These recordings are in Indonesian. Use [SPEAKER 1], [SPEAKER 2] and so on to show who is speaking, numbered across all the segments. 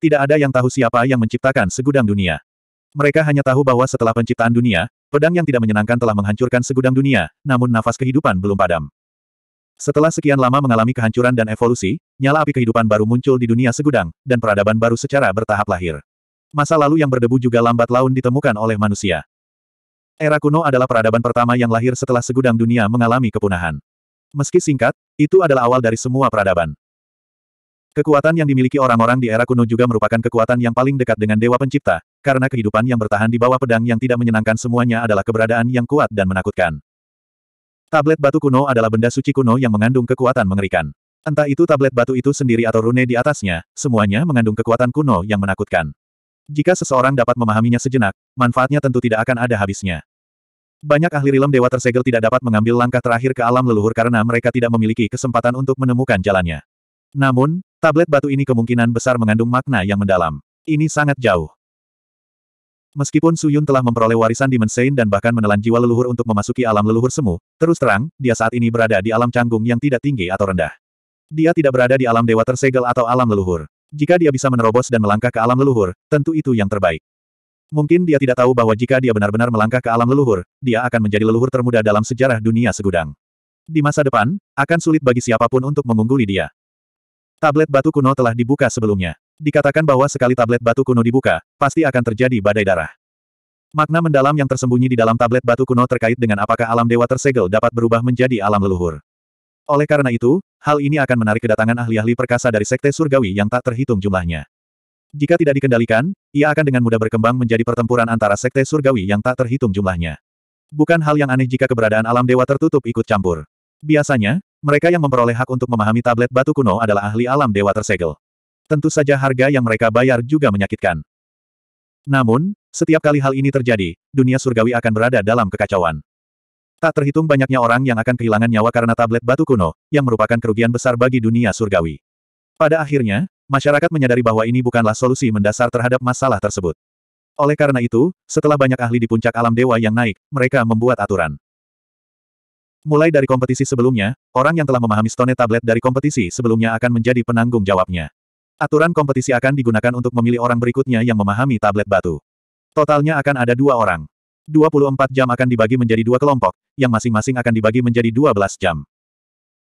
[SPEAKER 1] Tidak ada yang tahu siapa yang menciptakan segudang dunia. Mereka hanya tahu bahwa setelah penciptaan dunia, pedang yang tidak menyenangkan telah menghancurkan segudang dunia, namun nafas kehidupan belum padam. Setelah sekian lama mengalami kehancuran dan evolusi, nyala api kehidupan baru muncul di dunia segudang, dan peradaban baru secara bertahap lahir. Masa lalu yang berdebu juga lambat laun ditemukan oleh manusia. Era kuno adalah peradaban pertama yang lahir setelah segudang dunia mengalami kepunahan. Meski singkat, itu adalah awal dari semua peradaban. Kekuatan yang dimiliki orang-orang di era kuno juga merupakan kekuatan yang paling dekat dengan Dewa Pencipta, karena kehidupan yang bertahan di bawah pedang yang tidak menyenangkan semuanya adalah keberadaan yang kuat dan menakutkan. Tablet batu kuno adalah benda suci kuno yang mengandung kekuatan mengerikan. Entah itu tablet batu itu sendiri atau rune di atasnya, semuanya mengandung kekuatan kuno yang menakutkan. Jika seseorang dapat memahaminya sejenak, manfaatnya tentu tidak akan ada habisnya. Banyak ahli rilem dewa tersegel tidak dapat mengambil langkah terakhir ke alam leluhur karena mereka tidak memiliki kesempatan untuk menemukan jalannya. Namun, Tablet batu ini kemungkinan besar mengandung makna yang mendalam. Ini sangat jauh. Meskipun Suyun telah memperoleh warisan di Mensein dan bahkan menelan jiwa leluhur untuk memasuki alam leluhur semu, terus terang, dia saat ini berada di alam canggung yang tidak tinggi atau rendah. Dia tidak berada di alam dewa tersegel atau alam leluhur. Jika dia bisa menerobos dan melangkah ke alam leluhur, tentu itu yang terbaik. Mungkin dia tidak tahu bahwa jika dia benar-benar melangkah ke alam leluhur, dia akan menjadi leluhur termuda dalam sejarah dunia segudang. Di masa depan, akan sulit bagi siapapun untuk mengungguli dia. Tablet batu kuno telah dibuka sebelumnya. Dikatakan bahwa sekali tablet batu kuno dibuka, pasti akan terjadi badai darah. Makna mendalam yang tersembunyi di dalam tablet batu kuno terkait dengan apakah alam dewa tersegel dapat berubah menjadi alam leluhur. Oleh karena itu, hal ini akan menarik kedatangan ahli-ahli perkasa dari Sekte Surgawi yang tak terhitung jumlahnya. Jika tidak dikendalikan, ia akan dengan mudah berkembang menjadi pertempuran antara Sekte Surgawi yang tak terhitung jumlahnya. Bukan hal yang aneh jika keberadaan alam dewa tertutup ikut campur. Biasanya, mereka yang memperoleh hak untuk memahami tablet batu kuno adalah ahli alam dewa tersegel. Tentu saja harga yang mereka bayar juga menyakitkan. Namun, setiap kali hal ini terjadi, dunia surgawi akan berada dalam kekacauan. Tak terhitung banyaknya orang yang akan kehilangan nyawa karena tablet batu kuno, yang merupakan kerugian besar bagi dunia surgawi. Pada akhirnya, masyarakat menyadari bahwa ini bukanlah solusi mendasar terhadap masalah tersebut. Oleh karena itu, setelah banyak ahli di puncak alam dewa yang naik, mereka membuat aturan. Mulai dari kompetisi sebelumnya, orang yang telah memahami stone tablet dari kompetisi sebelumnya akan menjadi penanggung jawabnya. Aturan kompetisi akan digunakan untuk memilih orang berikutnya yang memahami tablet batu. Totalnya akan ada dua orang. 24 jam akan dibagi menjadi dua kelompok, yang masing-masing akan dibagi menjadi 12 jam.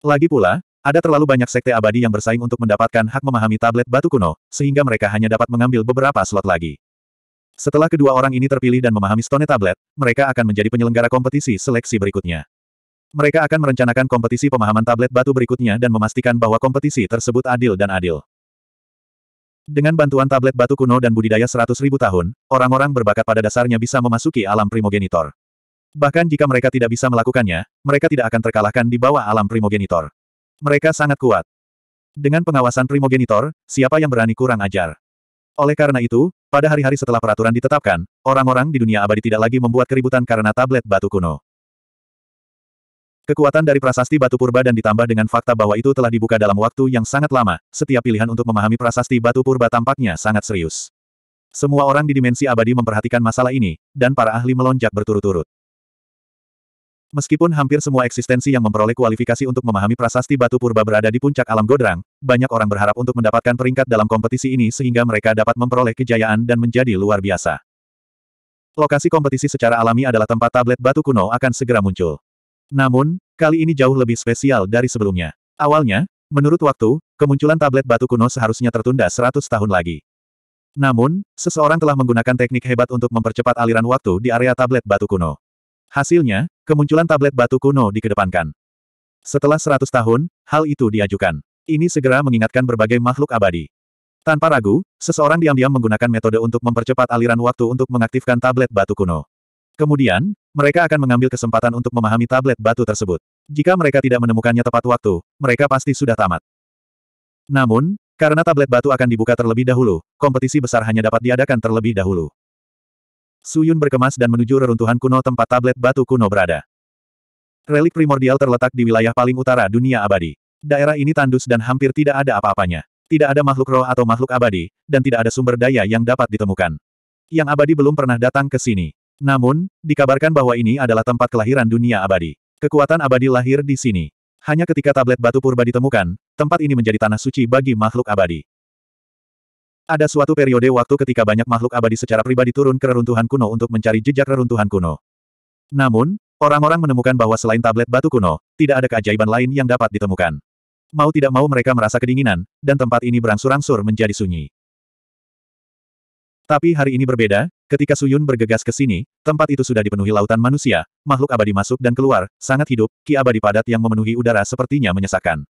[SPEAKER 1] Lagi pula, ada terlalu banyak sekte abadi yang bersaing untuk mendapatkan hak memahami tablet batu kuno, sehingga mereka hanya dapat mengambil beberapa slot lagi. Setelah kedua orang ini terpilih dan memahami stone tablet, mereka akan menjadi penyelenggara kompetisi seleksi berikutnya. Mereka akan merencanakan kompetisi pemahaman tablet batu berikutnya dan memastikan bahwa kompetisi tersebut adil dan adil. Dengan bantuan tablet batu kuno dan budidaya 100.000 tahun, orang-orang berbakat pada dasarnya bisa memasuki alam primogenitor. Bahkan jika mereka tidak bisa melakukannya, mereka tidak akan terkalahkan di bawah alam primogenitor. Mereka sangat kuat. Dengan pengawasan primogenitor, siapa yang berani kurang ajar? Oleh karena itu, pada hari-hari setelah peraturan ditetapkan, orang-orang di dunia abadi tidak lagi membuat keributan karena tablet batu kuno. Kekuatan dari prasasti batu purba dan ditambah dengan fakta bahwa itu telah dibuka dalam waktu yang sangat lama, setiap pilihan untuk memahami prasasti batu purba tampaknya sangat serius. Semua orang di dimensi abadi memperhatikan masalah ini, dan para ahli melonjak berturut-turut. Meskipun hampir semua eksistensi yang memperoleh kualifikasi untuk memahami prasasti batu purba berada di puncak alam Godrang, banyak orang berharap untuk mendapatkan peringkat dalam kompetisi ini sehingga mereka dapat memperoleh kejayaan dan menjadi luar biasa. Lokasi kompetisi secara alami adalah tempat tablet batu kuno akan segera muncul. Namun, kali ini jauh lebih spesial dari sebelumnya. Awalnya, menurut waktu, kemunculan tablet batu kuno seharusnya tertunda 100 tahun lagi. Namun, seseorang telah menggunakan teknik hebat untuk mempercepat aliran waktu di area tablet batu kuno. Hasilnya, kemunculan tablet batu kuno dikedepankan. Setelah 100 tahun, hal itu diajukan. Ini segera mengingatkan berbagai makhluk abadi. Tanpa ragu, seseorang diam-diam menggunakan metode untuk mempercepat aliran waktu untuk mengaktifkan tablet batu kuno. Kemudian, mereka akan mengambil kesempatan untuk memahami tablet batu tersebut. Jika mereka tidak menemukannya tepat waktu, mereka pasti sudah tamat. Namun, karena tablet batu akan dibuka terlebih dahulu, kompetisi besar hanya dapat diadakan terlebih dahulu. Suyun berkemas dan menuju reruntuhan kuno tempat tablet batu kuno berada. Relik primordial terletak di wilayah paling utara dunia abadi. Daerah ini tandus dan hampir tidak ada apa-apanya. Tidak ada makhluk roh atau makhluk abadi, dan tidak ada sumber daya yang dapat ditemukan. Yang abadi belum pernah datang ke sini. Namun, dikabarkan bahwa ini adalah tempat kelahiran dunia abadi. Kekuatan abadi lahir di sini. Hanya ketika tablet batu purba ditemukan, tempat ini menjadi tanah suci bagi makhluk abadi. Ada suatu periode waktu ketika banyak makhluk abadi secara pribadi turun ke reruntuhan kuno untuk mencari jejak reruntuhan kuno. Namun, orang-orang menemukan bahwa selain tablet batu kuno, tidak ada keajaiban lain yang dapat ditemukan. Mau tidak mau mereka merasa kedinginan, dan tempat ini berangsur-angsur menjadi sunyi. Tapi hari ini berbeda, Ketika Suyun bergegas ke sini, tempat itu sudah dipenuhi lautan manusia, makhluk abadi masuk dan keluar, sangat hidup, ki abadi padat yang memenuhi udara sepertinya menyesakan.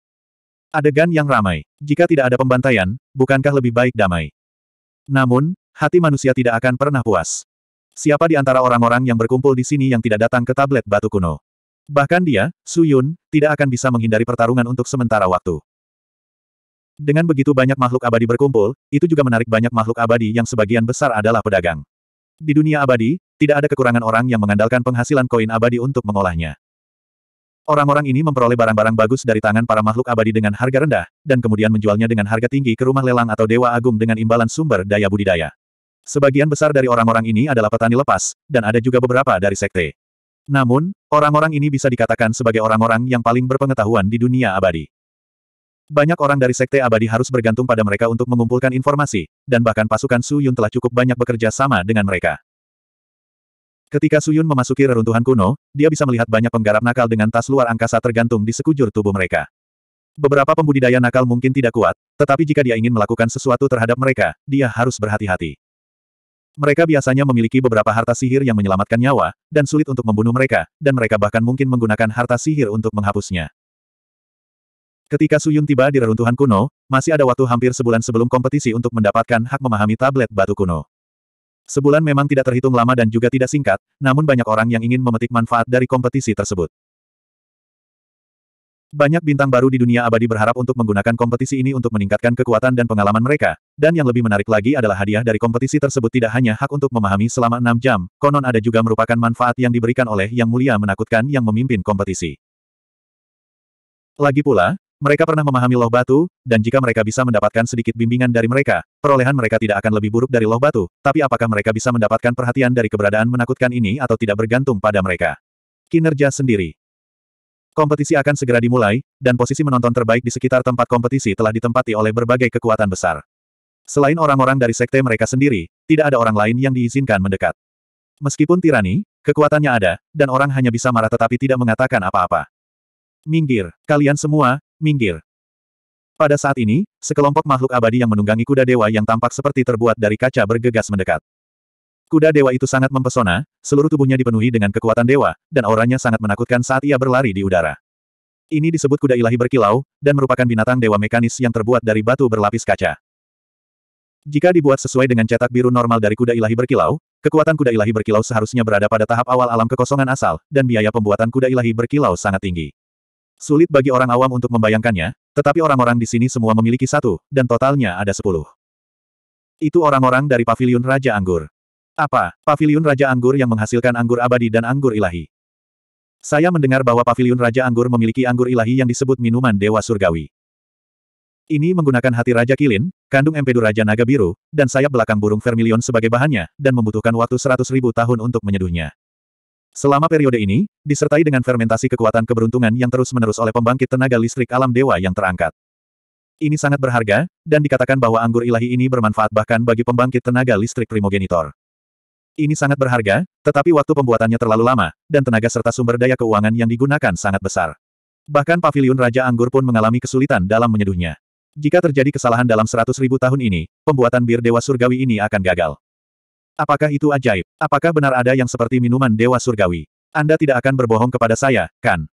[SPEAKER 1] Adegan yang ramai. Jika tidak ada pembantaian, bukankah lebih baik damai? Namun, hati manusia tidak akan pernah puas. Siapa di antara orang-orang yang berkumpul di sini yang tidak datang ke tablet batu kuno? Bahkan dia, Suyun, tidak akan bisa menghindari pertarungan untuk sementara waktu. Dengan begitu banyak makhluk abadi berkumpul, itu juga menarik banyak makhluk abadi yang sebagian besar adalah pedagang. Di dunia abadi, tidak ada kekurangan orang yang mengandalkan penghasilan koin abadi untuk mengolahnya. Orang-orang ini memperoleh barang-barang bagus dari tangan para makhluk abadi dengan harga rendah, dan kemudian menjualnya dengan harga tinggi ke rumah lelang atau dewa agung dengan imbalan sumber daya budidaya. Sebagian besar dari orang-orang ini adalah petani lepas, dan ada juga beberapa dari sekte. Namun, orang-orang ini bisa dikatakan sebagai orang-orang yang paling berpengetahuan di dunia abadi. Banyak orang dari Sekte Abadi harus bergantung pada mereka untuk mengumpulkan informasi, dan bahkan pasukan Su Yun telah cukup banyak bekerja sama dengan mereka. Ketika Su Yun memasuki reruntuhan kuno, dia bisa melihat banyak penggarap nakal dengan tas luar angkasa tergantung di sekujur tubuh mereka. Beberapa pembudidaya nakal mungkin tidak kuat, tetapi jika dia ingin melakukan sesuatu terhadap mereka, dia harus berhati-hati. Mereka biasanya memiliki beberapa harta sihir yang menyelamatkan nyawa, dan sulit untuk membunuh mereka, dan mereka bahkan mungkin menggunakan harta sihir untuk menghapusnya. Ketika Suyun tiba di reruntuhan kuno, masih ada waktu hampir sebulan sebelum kompetisi untuk mendapatkan hak memahami tablet batu kuno. Sebulan memang tidak terhitung lama dan juga tidak singkat, namun banyak orang yang ingin memetik manfaat dari kompetisi tersebut. Banyak bintang baru di dunia abadi berharap untuk menggunakan kompetisi ini untuk meningkatkan kekuatan dan pengalaman mereka, dan yang lebih menarik lagi adalah hadiah dari kompetisi tersebut tidak hanya hak untuk memahami selama enam jam, konon ada juga merupakan manfaat yang diberikan oleh Yang Mulia Menakutkan yang memimpin kompetisi. Lagi pula, mereka pernah memahami loh batu, dan jika mereka bisa mendapatkan sedikit bimbingan dari mereka, perolehan mereka tidak akan lebih buruk dari loh batu, tapi apakah mereka bisa mendapatkan perhatian dari keberadaan menakutkan ini atau tidak bergantung pada mereka. Kinerja sendiri Kompetisi akan segera dimulai, dan posisi menonton terbaik di sekitar tempat kompetisi telah ditempati oleh berbagai kekuatan besar. Selain orang-orang dari sekte mereka sendiri, tidak ada orang lain yang diizinkan mendekat. Meskipun tirani, kekuatannya ada, dan orang hanya bisa marah tetapi tidak mengatakan apa-apa. Minggir, kalian semua, Minggir. Pada saat ini, sekelompok makhluk abadi yang menunggangi kuda dewa yang tampak seperti terbuat dari kaca bergegas mendekat. Kuda dewa itu sangat mempesona, seluruh tubuhnya dipenuhi dengan kekuatan dewa, dan auranya sangat menakutkan saat ia berlari di udara. Ini disebut kuda ilahi berkilau, dan merupakan binatang dewa mekanis yang terbuat dari batu berlapis kaca. Jika dibuat sesuai dengan cetak biru normal dari kuda ilahi berkilau, kekuatan kuda ilahi berkilau seharusnya berada pada tahap awal alam kekosongan asal, dan biaya pembuatan kuda ilahi berkilau sangat tinggi. Sulit bagi orang awam untuk membayangkannya, tetapi orang-orang di sini semua memiliki satu, dan totalnya ada sepuluh. Itu orang-orang dari Paviliun Raja Anggur. Apa, Paviliun Raja Anggur yang menghasilkan anggur abadi dan anggur ilahi? Saya mendengar bahwa Paviliun Raja Anggur memiliki anggur ilahi yang disebut minuman Dewa Surgawi. Ini menggunakan hati Raja Kilin, kandung empedu Raja Naga Biru, dan sayap belakang burung vermilion sebagai bahannya, dan membutuhkan waktu seratus ribu tahun untuk menyeduhnya. Selama periode ini, disertai dengan fermentasi kekuatan keberuntungan yang terus-menerus oleh pembangkit tenaga listrik alam dewa yang terangkat. Ini sangat berharga, dan dikatakan bahwa anggur ilahi ini bermanfaat bahkan bagi pembangkit tenaga listrik primogenitor. Ini sangat berharga, tetapi waktu pembuatannya terlalu lama, dan tenaga serta sumber daya keuangan yang digunakan sangat besar. Bahkan pavilion Raja Anggur pun mengalami kesulitan dalam menyeduhnya. Jika terjadi kesalahan dalam seratus ribu tahun ini, pembuatan bir Dewa Surgawi ini akan gagal. Apakah itu ajaib? Apakah benar ada yang seperti minuman dewa surgawi? Anda tidak akan berbohong kepada saya, kan?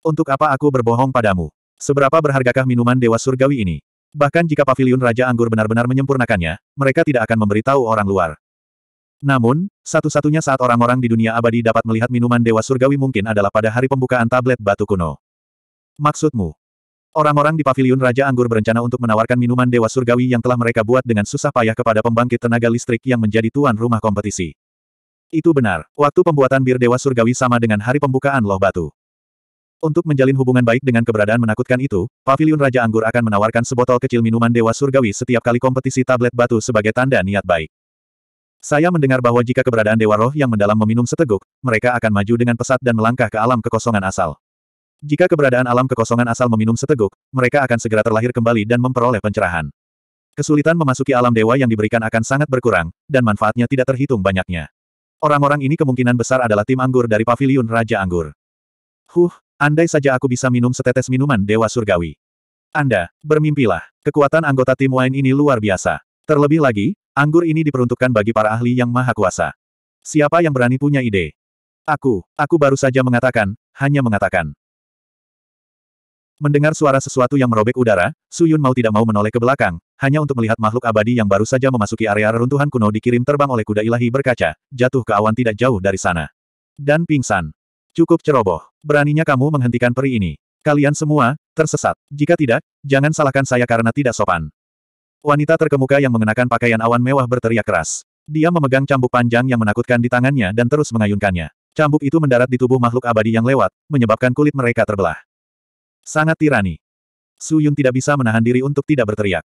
[SPEAKER 1] Untuk apa aku berbohong padamu? Seberapa berhargakah minuman dewa surgawi ini? Bahkan jika Paviliun Raja Anggur benar-benar menyempurnakannya, mereka tidak akan memberitahu orang luar. Namun, satu-satunya saat orang-orang di dunia abadi dapat melihat minuman dewa surgawi mungkin adalah pada hari pembukaan tablet batu kuno. Maksudmu, Orang-orang di paviliun Raja Anggur berencana untuk menawarkan minuman Dewa Surgawi yang telah mereka buat dengan susah payah kepada pembangkit tenaga listrik yang menjadi tuan rumah kompetisi. Itu benar, waktu pembuatan bir Dewa Surgawi sama dengan hari pembukaan loh batu. Untuk menjalin hubungan baik dengan keberadaan menakutkan itu, Paviliun Raja Anggur akan menawarkan sebotol kecil minuman Dewa Surgawi setiap kali kompetisi tablet batu sebagai tanda niat baik. Saya mendengar bahwa jika keberadaan Dewa Roh yang mendalam meminum seteguk, mereka akan maju dengan pesat dan melangkah ke alam kekosongan asal. Jika keberadaan alam kekosongan asal meminum seteguk, mereka akan segera terlahir kembali dan memperoleh pencerahan. Kesulitan memasuki alam dewa yang diberikan akan sangat berkurang, dan manfaatnya tidak terhitung banyaknya. Orang-orang ini kemungkinan besar adalah tim anggur dari paviliun Raja Anggur. Huh, andai saja aku bisa minum setetes minuman dewa surgawi. Anda, bermimpilah. Kekuatan anggota tim Wine ini luar biasa. Terlebih lagi, anggur ini diperuntukkan bagi para ahli yang maha kuasa. Siapa yang berani punya ide? Aku, aku baru saja mengatakan, hanya mengatakan. Mendengar suara sesuatu yang merobek udara, Su Yun mau tidak mau menoleh ke belakang, hanya untuk melihat makhluk abadi yang baru saja memasuki area reruntuhan kuno dikirim terbang oleh kuda ilahi berkaca, jatuh ke awan tidak jauh dari sana. Dan pingsan. Cukup ceroboh. Beraninya kamu menghentikan peri ini. Kalian semua, tersesat. Jika tidak, jangan salahkan saya karena tidak sopan. Wanita terkemuka yang mengenakan pakaian awan mewah berteriak keras. Dia memegang cambuk panjang yang menakutkan di tangannya dan terus mengayunkannya. Cambuk itu mendarat di tubuh makhluk abadi yang lewat, menyebabkan kulit mereka terbelah. Sangat tirani. Su Yun tidak bisa menahan diri untuk tidak berteriak.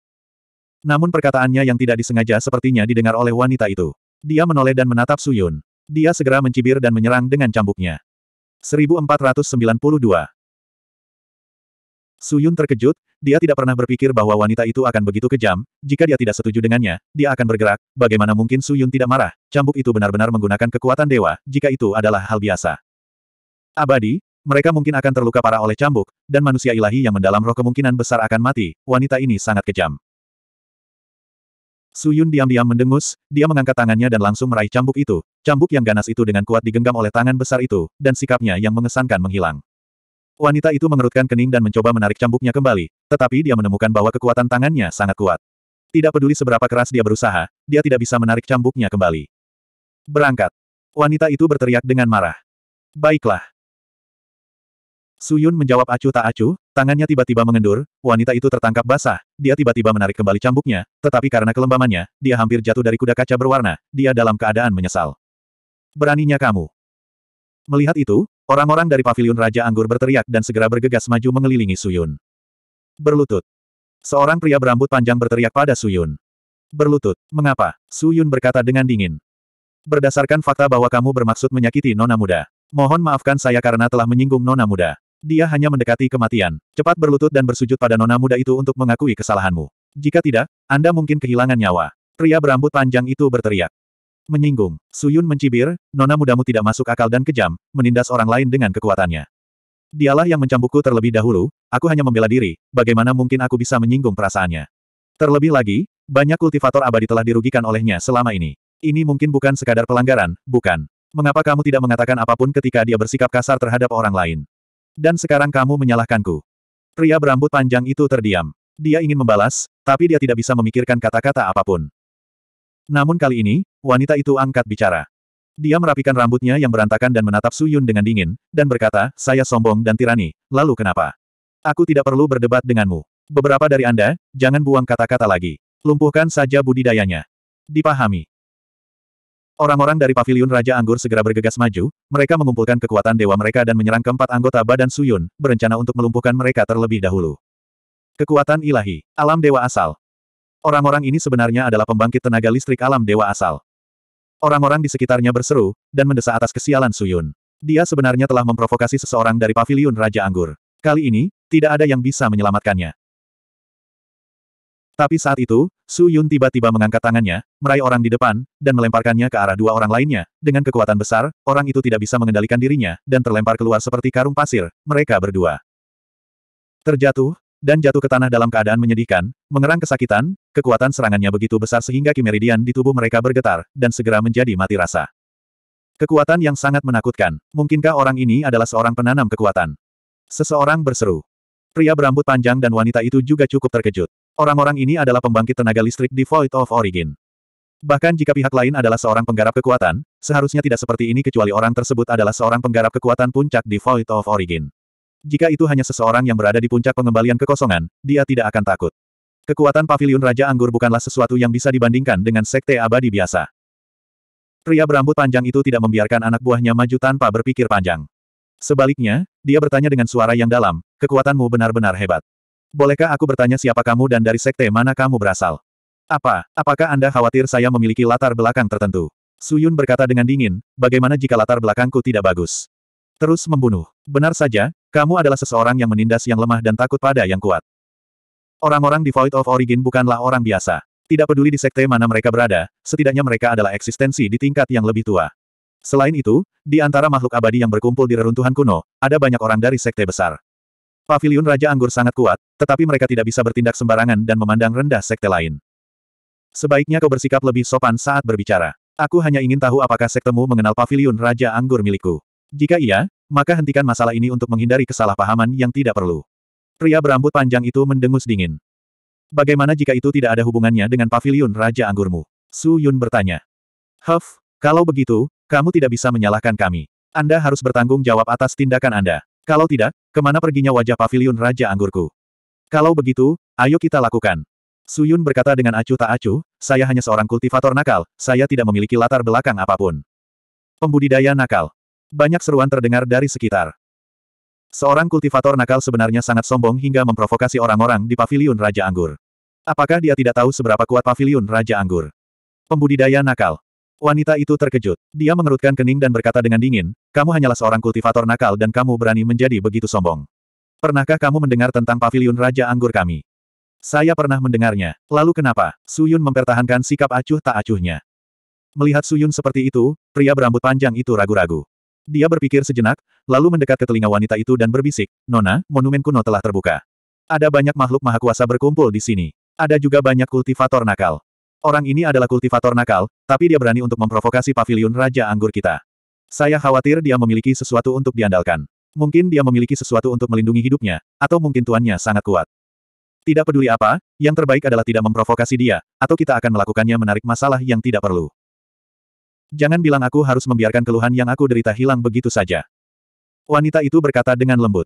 [SPEAKER 1] Namun perkataannya yang tidak disengaja sepertinya didengar oleh wanita itu. Dia menoleh dan menatap Su Yun. Dia segera mencibir dan menyerang dengan cambuknya. 1492 Su Yun terkejut, dia tidak pernah berpikir bahwa wanita itu akan begitu kejam, jika dia tidak setuju dengannya, dia akan bergerak, bagaimana mungkin Su Yun tidak marah, cambuk itu benar-benar menggunakan kekuatan dewa, jika itu adalah hal biasa. Abadi, mereka mungkin akan terluka parah oleh cambuk, dan manusia ilahi yang mendalam roh kemungkinan besar akan mati, wanita ini sangat kejam. Su Yun diam-diam mendengus, dia mengangkat tangannya dan langsung meraih cambuk itu. Cambuk yang ganas itu dengan kuat digenggam oleh tangan besar itu, dan sikapnya yang mengesankan menghilang. Wanita itu mengerutkan kening dan mencoba menarik cambuknya kembali, tetapi dia menemukan bahwa kekuatan tangannya sangat kuat. Tidak peduli seberapa keras dia berusaha, dia tidak bisa menarik cambuknya kembali. Berangkat. Wanita itu berteriak dengan marah. Baiklah. Suyun menjawab acuh tak acuh, tangannya tiba-tiba mengendur, wanita itu tertangkap basah, dia tiba-tiba menarik kembali cambuknya, tetapi karena kelembamannya, dia hampir jatuh dari kuda kaca berwarna, dia dalam keadaan menyesal. Beraninya kamu. Melihat itu, orang-orang dari pavilion Raja Anggur berteriak dan segera bergegas maju mengelilingi Suyun. Berlutut. Seorang pria berambut panjang berteriak pada Suyun. Berlutut. Mengapa? Suyun berkata dengan dingin. Berdasarkan fakta bahwa kamu bermaksud menyakiti nona muda. Mohon maafkan saya karena telah menyinggung nona muda. Dia hanya mendekati kematian. Cepat berlutut dan bersujud pada nona muda itu untuk mengakui kesalahanmu. Jika tidak, Anda mungkin kehilangan nyawa. Pria berambut panjang itu berteriak. Menyinggung, Suyun mencibir, nona mudamu tidak masuk akal dan kejam, menindas orang lain dengan kekuatannya. Dialah yang mencambukku terlebih dahulu, aku hanya membela diri, bagaimana mungkin aku bisa menyinggung perasaannya. Terlebih lagi, banyak kultivator abadi telah dirugikan olehnya selama ini. Ini mungkin bukan sekadar pelanggaran, bukan. Mengapa kamu tidak mengatakan apapun ketika dia bersikap kasar terhadap orang lain? Dan sekarang kamu menyalahkanku. Pria berambut panjang itu terdiam. Dia ingin membalas, tapi dia tidak bisa memikirkan kata-kata apapun. Namun kali ini, wanita itu angkat bicara. Dia merapikan rambutnya yang berantakan dan menatap Suyun dengan dingin, dan berkata, saya sombong dan tirani, lalu kenapa? Aku tidak perlu berdebat denganmu. Beberapa dari Anda, jangan buang kata-kata lagi. Lumpuhkan saja budidayanya. Dipahami. Orang-orang dari paviliun Raja Anggur segera bergegas maju, mereka mengumpulkan kekuatan dewa mereka dan menyerang keempat anggota badan Suyun, berencana untuk melumpuhkan mereka terlebih dahulu. Kekuatan ilahi, alam dewa asal. Orang-orang ini sebenarnya adalah pembangkit tenaga listrik alam dewa asal. Orang-orang di sekitarnya berseru, dan mendesak atas kesialan Suyun. Dia sebenarnya telah memprovokasi seseorang dari paviliun Raja Anggur. Kali ini, tidak ada yang bisa menyelamatkannya. Tapi saat itu, Su Yun tiba-tiba mengangkat tangannya, meraih orang di depan, dan melemparkannya ke arah dua orang lainnya. Dengan kekuatan besar, orang itu tidak bisa mengendalikan dirinya, dan terlempar keluar seperti karung pasir, mereka berdua. Terjatuh, dan jatuh ke tanah dalam keadaan menyedihkan, mengerang kesakitan, kekuatan serangannya begitu besar sehingga kimeridian di tubuh mereka bergetar, dan segera menjadi mati rasa. Kekuatan yang sangat menakutkan, mungkinkah orang ini adalah seorang penanam kekuatan? Seseorang berseru. Pria berambut panjang dan wanita itu juga cukup terkejut. Orang-orang ini adalah pembangkit tenaga listrik di Void of Origin. Bahkan jika pihak lain adalah seorang penggarap kekuatan, seharusnya tidak seperti ini kecuali orang tersebut adalah seorang penggarap kekuatan puncak di Void of Origin. Jika itu hanya seseorang yang berada di puncak pengembalian kekosongan, dia tidak akan takut. Kekuatan pavilion Raja Anggur bukanlah sesuatu yang bisa dibandingkan dengan sekte abadi biasa. Pria berambut panjang itu tidak membiarkan anak buahnya maju tanpa berpikir panjang. Sebaliknya, dia bertanya dengan suara yang dalam, kekuatanmu benar-benar hebat. Bolehkah aku bertanya siapa kamu dan dari sekte mana kamu berasal? Apa, apakah Anda khawatir saya memiliki latar belakang tertentu? Suyun berkata dengan dingin, bagaimana jika latar belakangku tidak bagus? Terus membunuh. Benar saja, kamu adalah seseorang yang menindas yang lemah dan takut pada yang kuat. Orang-orang di Void of Origin bukanlah orang biasa. Tidak peduli di sekte mana mereka berada, setidaknya mereka adalah eksistensi di tingkat yang lebih tua. Selain itu, di antara makhluk abadi yang berkumpul di reruntuhan kuno, ada banyak orang dari sekte besar. Pavilion Raja Anggur sangat kuat, tetapi mereka tidak bisa bertindak sembarangan dan memandang rendah sekte lain. Sebaiknya kau bersikap lebih sopan saat berbicara. Aku hanya ingin tahu apakah sektemu mengenal Pavilion Raja Anggur milikku. Jika iya, maka hentikan masalah ini untuk menghindari kesalahpahaman yang tidak perlu. Pria berambut panjang itu mendengus dingin. Bagaimana jika itu tidak ada hubungannya dengan Pavilion Raja Anggurmu? Su Yun bertanya. Huff, kalau begitu, kamu tidak bisa menyalahkan kami. Anda harus bertanggung jawab atas tindakan Anda. Kalau tidak, kemana perginya wajah pavilion Raja Anggurku? Kalau begitu, ayo kita lakukan. Suyun berkata dengan acuh tak acuh, saya hanya seorang kultivator nakal, saya tidak memiliki latar belakang apapun. Pembudidaya nakal. Banyak seruan terdengar dari sekitar. Seorang kultivator nakal sebenarnya sangat sombong hingga memprovokasi orang-orang di pavilion Raja Anggur. Apakah dia tidak tahu seberapa kuat pavilion Raja Anggur? Pembudidaya nakal. Wanita itu terkejut. Dia mengerutkan kening dan berkata dengan dingin, kamu hanyalah seorang kultivator nakal dan kamu berani menjadi begitu sombong. Pernahkah kamu mendengar tentang pavilion Raja Anggur kami? Saya pernah mendengarnya. Lalu kenapa? Suyun mempertahankan sikap acuh tak acuhnya. Melihat Suyun seperti itu, pria berambut panjang itu ragu-ragu. Dia berpikir sejenak, lalu mendekat ke telinga wanita itu dan berbisik, Nona, monumen kuno telah terbuka. Ada banyak makhluk maha kuasa berkumpul di sini. Ada juga banyak kultivator nakal. Orang ini adalah kultivator nakal, tapi dia berani untuk memprovokasi pavilion Raja Anggur kita. Saya khawatir dia memiliki sesuatu untuk diandalkan. Mungkin dia memiliki sesuatu untuk melindungi hidupnya, atau mungkin tuannya sangat kuat. Tidak peduli apa, yang terbaik adalah tidak memprovokasi dia, atau kita akan melakukannya menarik masalah yang tidak perlu. Jangan bilang aku harus membiarkan keluhan yang aku derita hilang begitu saja. Wanita itu berkata dengan lembut.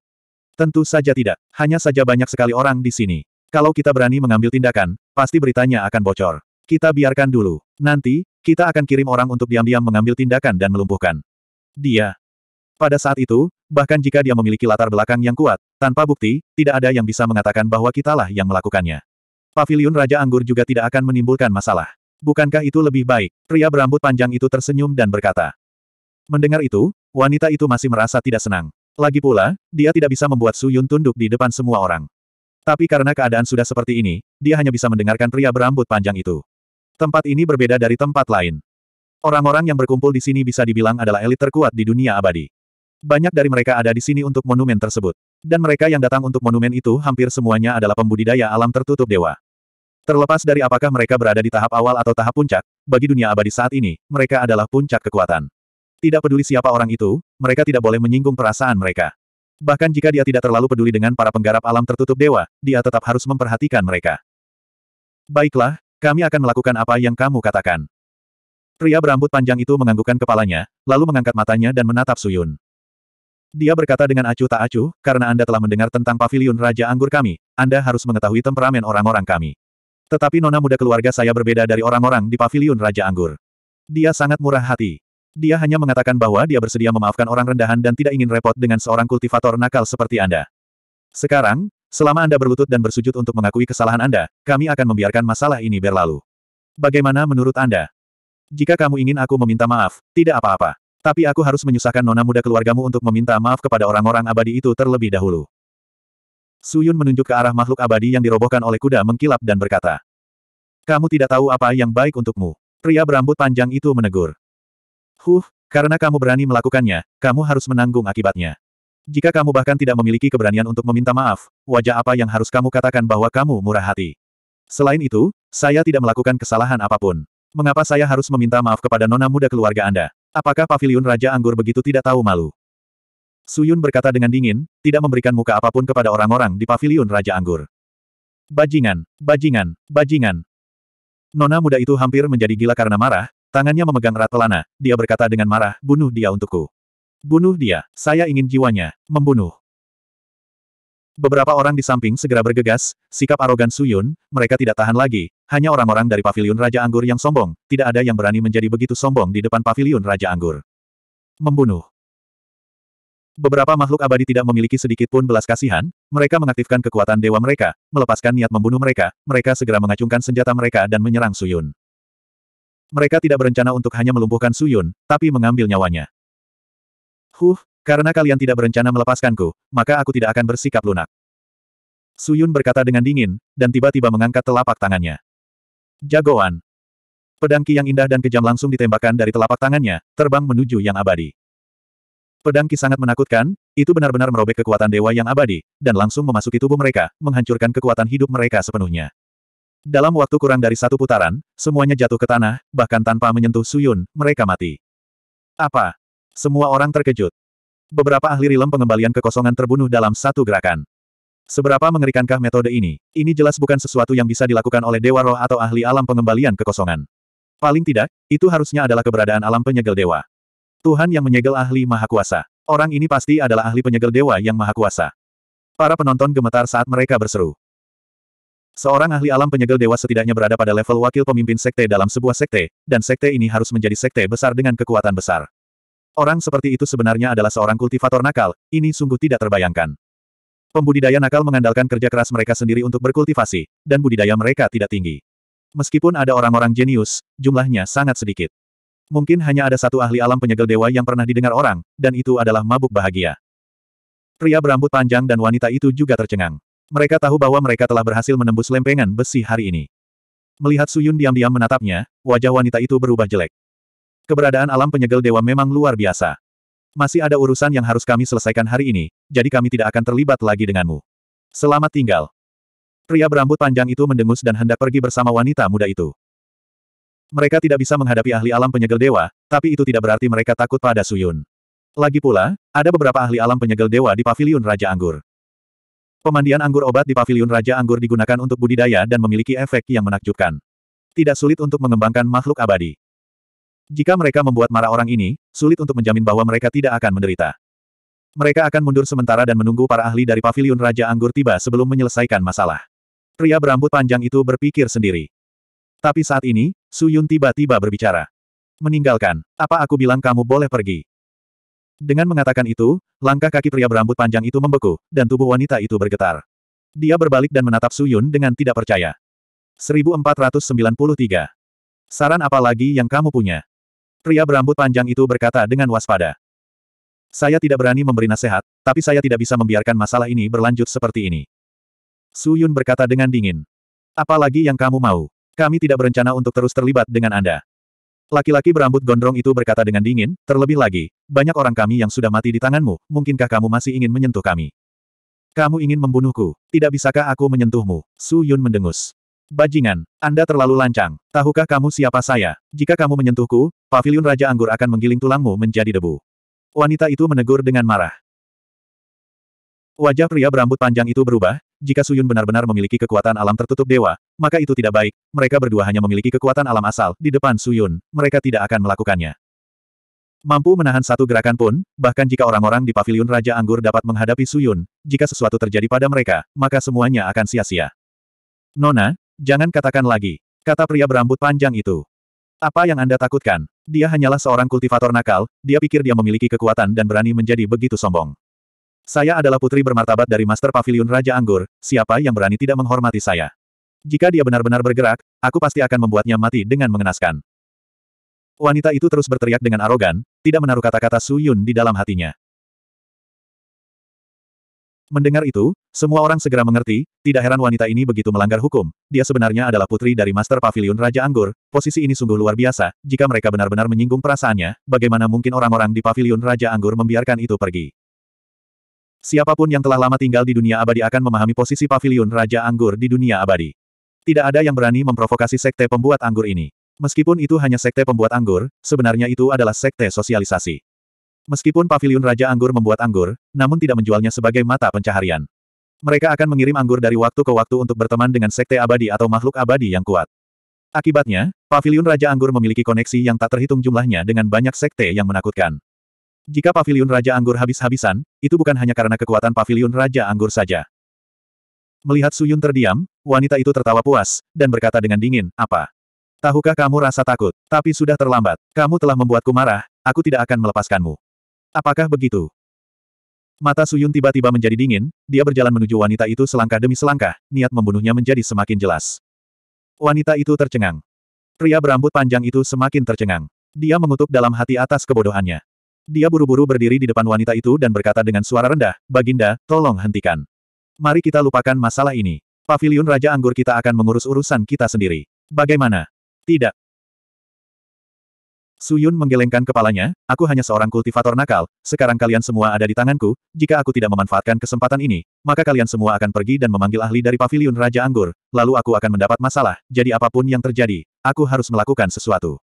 [SPEAKER 1] Tentu saja tidak, hanya saja banyak sekali orang di sini. Kalau kita berani mengambil tindakan, pasti beritanya akan bocor. Kita biarkan dulu. Nanti, kita akan kirim orang untuk diam-diam mengambil tindakan dan melumpuhkan. Dia. Pada saat itu, bahkan jika dia memiliki latar belakang yang kuat, tanpa bukti, tidak ada yang bisa mengatakan bahwa kitalah yang melakukannya. Paviliun Raja Anggur juga tidak akan menimbulkan masalah. Bukankah itu lebih baik? Pria berambut panjang itu tersenyum dan berkata. Mendengar itu, wanita itu masih merasa tidak senang. Lagi pula, dia tidak bisa membuat Su Yun tunduk di depan semua orang. Tapi karena keadaan sudah seperti ini, dia hanya bisa mendengarkan pria berambut panjang itu. Tempat ini berbeda dari tempat lain. Orang-orang yang berkumpul di sini bisa dibilang adalah elit terkuat di dunia abadi. Banyak dari mereka ada di sini untuk monumen tersebut. Dan mereka yang datang untuk monumen itu hampir semuanya adalah pembudidaya alam tertutup dewa. Terlepas dari apakah mereka berada di tahap awal atau tahap puncak, bagi dunia abadi saat ini, mereka adalah puncak kekuatan. Tidak peduli siapa orang itu, mereka tidak boleh menyinggung perasaan mereka. Bahkan jika dia tidak terlalu peduli dengan para penggarap alam tertutup dewa, dia tetap harus memperhatikan mereka. Baiklah, kami akan melakukan apa yang kamu katakan. Pria berambut panjang itu menganggukkan kepalanya, lalu mengangkat matanya dan menatap Suyun. Dia berkata dengan acuh tak acuh, karena Anda telah mendengar tentang pavilion Raja Anggur kami, Anda harus mengetahui temperamen orang-orang kami. Tetapi nona muda keluarga saya berbeda dari orang-orang di pavilion Raja Anggur. Dia sangat murah hati. Dia hanya mengatakan bahwa dia bersedia memaafkan orang rendahan dan tidak ingin repot dengan seorang kultivator nakal seperti Anda. Sekarang, Selama Anda berlutut dan bersujud untuk mengakui kesalahan Anda, kami akan membiarkan masalah ini berlalu. Bagaimana menurut Anda? Jika kamu ingin aku meminta maaf, tidak apa-apa. Tapi aku harus menyusahkan nona muda keluargamu untuk meminta maaf kepada orang-orang abadi itu terlebih dahulu. Suyun menunjuk ke arah makhluk abadi yang dirobohkan oleh kuda mengkilap dan berkata, Kamu tidak tahu apa yang baik untukmu. Pria berambut panjang itu menegur. Huh, karena kamu berani melakukannya, kamu harus menanggung akibatnya. Jika kamu bahkan tidak memiliki keberanian untuk meminta maaf, wajah apa yang harus kamu katakan bahwa kamu murah hati? Selain itu, saya tidak melakukan kesalahan apapun. Mengapa saya harus meminta maaf kepada nona muda keluarga Anda? Apakah pavilion Raja Anggur begitu tidak tahu malu? Suyun berkata dengan dingin, tidak memberikan muka apapun kepada orang-orang di pavilion Raja Anggur. Bajingan, bajingan, bajingan. Nona muda itu hampir menjadi gila karena marah, tangannya memegang erat pelana, dia berkata dengan marah, bunuh dia untukku. Bunuh dia, saya ingin jiwanya, membunuh. Beberapa orang di samping segera bergegas, sikap arogan Suyun, mereka tidak tahan lagi, hanya orang-orang dari Paviliun Raja Anggur yang sombong, tidak ada yang berani menjadi begitu sombong di depan Paviliun Raja Anggur. Membunuh. Beberapa makhluk abadi tidak memiliki sedikit pun belas kasihan, mereka mengaktifkan kekuatan dewa mereka, melepaskan niat membunuh mereka, mereka segera mengacungkan senjata mereka dan menyerang Suyun. Mereka tidak berencana untuk hanya melumpuhkan Suyun, tapi mengambil nyawanya. Huh, karena kalian tidak berencana melepaskanku, maka aku tidak akan bersikap lunak. Suyun berkata dengan dingin, dan tiba-tiba mengangkat telapak tangannya. Jagoan. Pedang ki yang indah dan kejam langsung ditembakkan dari telapak tangannya, terbang menuju yang abadi. Pedang ki sangat menakutkan, itu benar-benar merobek kekuatan dewa yang abadi, dan langsung memasuki tubuh mereka, menghancurkan kekuatan hidup mereka sepenuhnya. Dalam waktu kurang dari satu putaran, semuanya jatuh ke tanah, bahkan tanpa menyentuh Suyun, mereka mati. Apa? Semua orang terkejut. Beberapa ahli rilem pengembalian kekosongan terbunuh dalam satu gerakan. Seberapa mengerikankah metode ini? Ini jelas bukan sesuatu yang bisa dilakukan oleh Dewa Roh atau ahli alam pengembalian kekosongan. Paling tidak, itu harusnya adalah keberadaan alam penyegel dewa. Tuhan yang menyegel ahli maha kuasa. Orang ini pasti adalah ahli penyegel dewa yang maha kuasa. Para penonton gemetar saat mereka berseru. Seorang ahli alam penyegel dewa setidaknya berada pada level wakil pemimpin sekte dalam sebuah sekte, dan sekte ini harus menjadi sekte besar dengan kekuatan besar. Orang seperti itu sebenarnya adalah seorang kultivator nakal, ini sungguh tidak terbayangkan. Pembudidaya nakal mengandalkan kerja keras mereka sendiri untuk berkultivasi, dan budidaya mereka tidak tinggi. Meskipun ada orang-orang jenius, jumlahnya sangat sedikit. Mungkin hanya ada satu ahli alam penyegel dewa yang pernah didengar orang, dan itu adalah mabuk bahagia. Pria berambut panjang dan wanita itu juga tercengang. Mereka tahu bahwa mereka telah berhasil menembus lempengan besi hari ini. Melihat Suyun diam-diam menatapnya, wajah wanita itu berubah jelek. Keberadaan alam penyegel dewa memang luar biasa. Masih ada urusan yang harus kami selesaikan hari ini, jadi kami tidak akan terlibat lagi denganmu. Selamat tinggal. Pria berambut panjang itu mendengus dan hendak pergi bersama wanita muda itu. Mereka tidak bisa menghadapi ahli alam penyegel dewa, tapi itu tidak berarti mereka takut pada Suyun. Lagi pula, ada beberapa ahli alam penyegel dewa di paviliun Raja Anggur. Pemandian anggur obat di paviliun Raja Anggur digunakan untuk budidaya dan memiliki efek yang menakjubkan. Tidak sulit untuk mengembangkan makhluk abadi. Jika mereka membuat marah orang ini, sulit untuk menjamin bahwa mereka tidak akan menderita. Mereka akan mundur sementara dan menunggu para ahli dari paviliun Raja Anggur tiba sebelum menyelesaikan masalah. Pria berambut panjang itu berpikir sendiri. Tapi saat ini, Su Yun tiba-tiba berbicara. Meninggalkan, apa aku bilang kamu boleh pergi? Dengan mengatakan itu, langkah kaki pria berambut panjang itu membeku, dan tubuh wanita itu bergetar. Dia berbalik dan menatap Su Yun dengan tidak percaya. 1493. Saran apa lagi yang kamu punya? Pria berambut panjang itu berkata dengan waspada. Saya tidak berani memberi nasihat, tapi saya tidak bisa membiarkan masalah ini berlanjut seperti ini. Su Yun berkata dengan dingin. Apalagi yang kamu mau. Kami tidak berencana untuk terus terlibat dengan Anda. Laki-laki berambut gondrong itu berkata dengan dingin, terlebih lagi, banyak orang kami yang sudah mati di tanganmu, mungkinkah kamu masih ingin menyentuh kami? Kamu ingin membunuhku, tidak bisakah aku menyentuhmu? Su Yun mendengus. Bajingan, Anda terlalu lancang. Tahukah kamu siapa saya? Jika kamu menyentuhku, pavilion Raja Anggur akan menggiling tulangmu menjadi debu. Wanita itu menegur dengan marah. Wajah pria berambut panjang itu berubah, jika Suyun benar-benar memiliki kekuatan alam tertutup dewa, maka itu tidak baik, mereka berdua hanya memiliki kekuatan alam asal, di depan Suyun, mereka tidak akan melakukannya. Mampu menahan satu gerakan pun, bahkan jika orang-orang di pavilion Raja Anggur dapat menghadapi Suyun, jika sesuatu terjadi pada mereka, maka semuanya akan sia-sia. Nona, Jangan katakan lagi, kata pria berambut panjang itu. Apa yang Anda takutkan? Dia hanyalah seorang kultivator nakal, dia pikir dia memiliki kekuatan dan berani menjadi begitu sombong. Saya adalah putri bermartabat dari Master Pavilion Raja Anggur, siapa yang berani tidak menghormati saya? Jika dia benar-benar bergerak, aku pasti akan membuatnya mati dengan mengenaskan. Wanita itu terus berteriak dengan arogan, tidak menaruh kata-kata Su Yun di dalam hatinya. Mendengar itu, semua orang segera mengerti, tidak heran wanita ini begitu melanggar hukum. Dia sebenarnya adalah putri dari Master Pavilion Raja Anggur, posisi ini sungguh luar biasa, jika mereka benar-benar menyinggung perasaannya, bagaimana mungkin orang-orang di Pavilion Raja Anggur membiarkan itu pergi. Siapapun yang telah lama tinggal di dunia abadi akan memahami posisi Pavilion Raja Anggur di dunia abadi. Tidak ada yang berani memprovokasi sekte pembuat anggur ini. Meskipun itu hanya sekte pembuat anggur, sebenarnya itu adalah sekte sosialisasi. Meskipun pavilion Raja Anggur membuat anggur, namun tidak menjualnya sebagai mata pencaharian. Mereka akan mengirim anggur dari waktu ke waktu untuk berteman dengan sekte abadi atau makhluk abadi yang kuat. Akibatnya, pavilion Raja Anggur memiliki koneksi yang tak terhitung jumlahnya dengan banyak sekte yang menakutkan. Jika pavilion Raja Anggur habis-habisan, itu bukan hanya karena kekuatan pavilion Raja Anggur saja. Melihat Suyun terdiam, wanita itu tertawa puas, dan berkata dengan dingin, apa? Tahukah kamu rasa takut? Tapi sudah terlambat. Kamu telah membuatku marah, aku tidak akan melepaskanmu. Apakah begitu? Mata Suyun tiba-tiba menjadi dingin, dia berjalan menuju wanita itu selangkah demi selangkah, niat membunuhnya menjadi semakin jelas. Wanita itu tercengang. Pria berambut panjang itu semakin tercengang. Dia mengutuk dalam hati atas kebodohannya. Dia buru-buru berdiri di depan wanita itu dan berkata dengan suara rendah, Baginda, tolong hentikan. Mari kita lupakan masalah ini. Pavilion Raja Anggur kita akan mengurus urusan kita sendiri. Bagaimana? Tidak, Suyun menggelengkan kepalanya, aku hanya seorang kultivator nakal, sekarang kalian semua ada di tanganku, jika aku tidak memanfaatkan kesempatan ini, maka kalian semua akan pergi dan memanggil ahli dari pavilion Raja Anggur, lalu aku akan mendapat masalah, jadi apapun yang terjadi, aku harus melakukan sesuatu.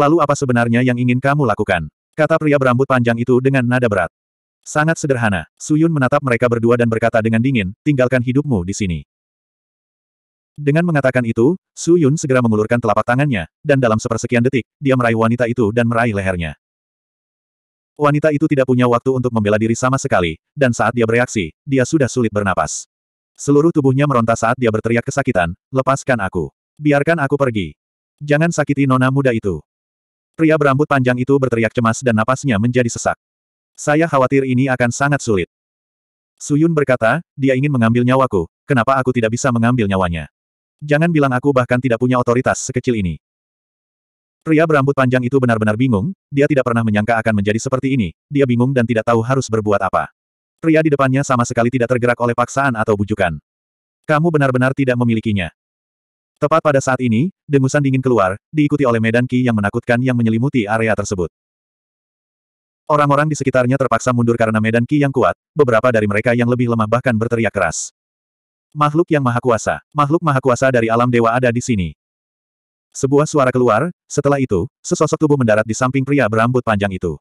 [SPEAKER 1] Lalu apa sebenarnya yang ingin kamu lakukan? Kata pria berambut panjang itu dengan nada berat. Sangat sederhana, Suyun menatap mereka berdua dan berkata dengan dingin, tinggalkan hidupmu di sini. Dengan mengatakan itu, Su Yun segera mengulurkan telapak tangannya, dan dalam sepersekian detik, dia meraih wanita itu dan meraih lehernya. Wanita itu tidak punya waktu untuk membela diri sama sekali, dan saat dia bereaksi, dia sudah sulit bernapas. Seluruh tubuhnya meronta saat dia berteriak kesakitan, lepaskan aku. Biarkan aku pergi. Jangan sakiti nona muda itu. Pria berambut panjang itu berteriak cemas dan napasnya menjadi sesak. Saya khawatir ini akan sangat sulit. Suyun berkata, dia ingin mengambil nyawaku, kenapa aku tidak bisa mengambil nyawanya? Jangan bilang aku bahkan tidak punya otoritas sekecil ini. Pria berambut panjang itu benar-benar bingung, dia tidak pernah menyangka akan menjadi seperti ini, dia bingung dan tidak tahu harus berbuat apa. Pria di depannya sama sekali tidak tergerak oleh paksaan atau bujukan. Kamu benar-benar tidak memilikinya. Tepat pada saat ini, dengusan dingin keluar, diikuti oleh medan ki yang menakutkan yang menyelimuti area tersebut. Orang-orang di sekitarnya terpaksa mundur karena medan ki yang kuat, beberapa dari mereka yang lebih lemah bahkan berteriak keras. Makhluk yang maha kuasa, makhluk maha kuasa dari alam dewa ada di sini. Sebuah suara keluar, setelah itu, sesosok tubuh mendarat di samping pria berambut panjang itu.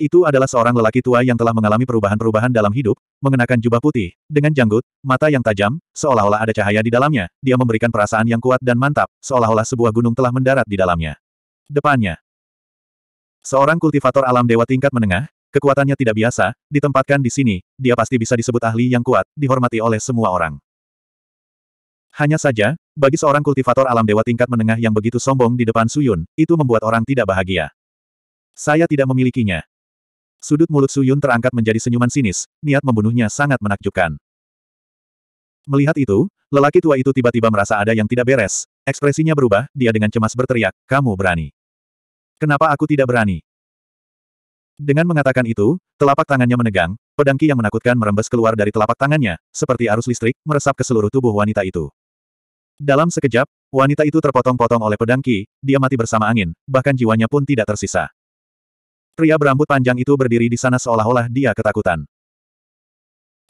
[SPEAKER 1] Itu adalah seorang lelaki tua yang telah mengalami perubahan-perubahan dalam hidup, mengenakan jubah putih, dengan janggut, mata yang tajam, seolah-olah ada cahaya di dalamnya, dia memberikan perasaan yang kuat dan mantap, seolah-olah sebuah gunung telah mendarat di dalamnya. Depannya. Seorang kultivator alam dewa tingkat menengah, Kekuatannya tidak biasa, ditempatkan di sini, dia pasti bisa disebut ahli yang kuat, dihormati oleh semua orang. Hanya saja, bagi seorang kultivator alam dewa tingkat menengah yang begitu sombong di depan Suyun, itu membuat orang tidak bahagia. Saya tidak memilikinya. Sudut mulut Suyun terangkat menjadi senyuman sinis, niat membunuhnya sangat menakjubkan. Melihat itu, lelaki tua itu tiba-tiba merasa ada yang tidak beres, ekspresinya berubah, dia dengan cemas berteriak, kamu berani. Kenapa aku tidak berani? Dengan mengatakan itu, telapak tangannya menegang, pedangki yang menakutkan merembes keluar dari telapak tangannya, seperti arus listrik, meresap ke seluruh tubuh wanita itu. Dalam sekejap, wanita itu terpotong-potong oleh pedangki, ki, dia mati bersama angin, bahkan jiwanya pun tidak tersisa. Pria berambut panjang itu berdiri di sana seolah-olah dia ketakutan.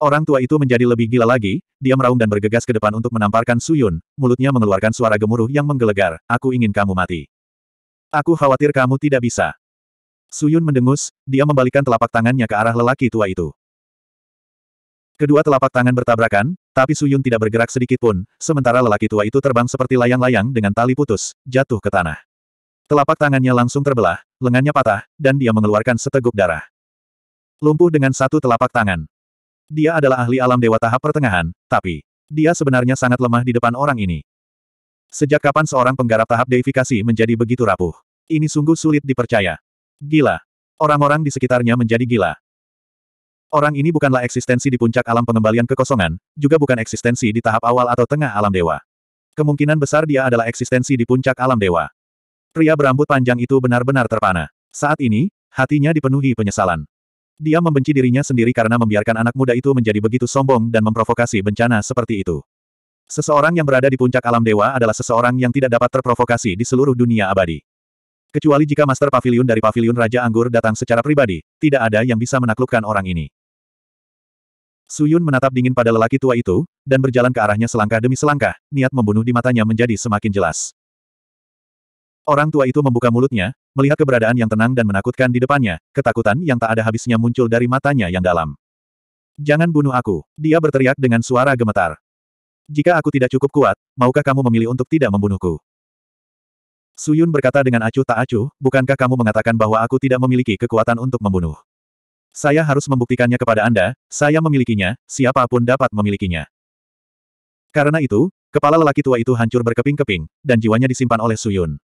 [SPEAKER 1] Orang tua itu menjadi lebih gila lagi, dia meraung dan bergegas ke depan untuk menamparkan Suyun, mulutnya mengeluarkan suara gemuruh yang menggelegar, aku ingin kamu mati. Aku khawatir kamu tidak bisa. Suyun mendengus, dia membalikkan telapak tangannya ke arah lelaki tua itu. Kedua telapak tangan bertabrakan, tapi Suyun tidak bergerak sedikit pun, sementara lelaki tua itu terbang seperti layang-layang dengan tali putus, jatuh ke tanah. Telapak tangannya langsung terbelah, lengannya patah, dan dia mengeluarkan seteguk darah. Lumpuh dengan satu telapak tangan. Dia adalah ahli alam dewa tahap pertengahan, tapi dia sebenarnya sangat lemah di depan orang ini. Sejak kapan seorang penggarap tahap deifikasi menjadi begitu rapuh? Ini sungguh sulit dipercaya. Gila. Orang-orang di sekitarnya menjadi gila. Orang ini bukanlah eksistensi di puncak alam pengembalian kekosongan, juga bukan eksistensi di tahap awal atau tengah alam dewa. Kemungkinan besar dia adalah eksistensi di puncak alam dewa. Pria berambut panjang itu benar-benar terpana. Saat ini, hatinya dipenuhi penyesalan. Dia membenci dirinya sendiri karena membiarkan anak muda itu menjadi begitu sombong dan memprovokasi bencana seperti itu. Seseorang yang berada di puncak alam dewa adalah seseorang yang tidak dapat terprovokasi di seluruh dunia abadi. Kecuali jika Master Pavilion dari Pavilion Raja Anggur datang secara pribadi, tidak ada yang bisa menaklukkan orang ini. Suyun menatap dingin pada lelaki tua itu, dan berjalan ke arahnya selangkah demi selangkah, niat membunuh di matanya menjadi semakin jelas. Orang tua itu membuka mulutnya, melihat keberadaan yang tenang dan menakutkan di depannya, ketakutan yang tak ada habisnya muncul dari matanya yang dalam. Jangan bunuh aku, dia berteriak dengan suara gemetar. Jika aku tidak cukup kuat, maukah kamu memilih untuk tidak membunuhku? Suyun berkata dengan acuh tak acuh, bukankah kamu mengatakan bahwa aku tidak memiliki kekuatan untuk membunuh? Saya harus membuktikannya kepada Anda, saya memilikinya, siapapun dapat memilikinya. Karena itu, kepala lelaki tua itu hancur berkeping-keping, dan jiwanya disimpan oleh Suyun.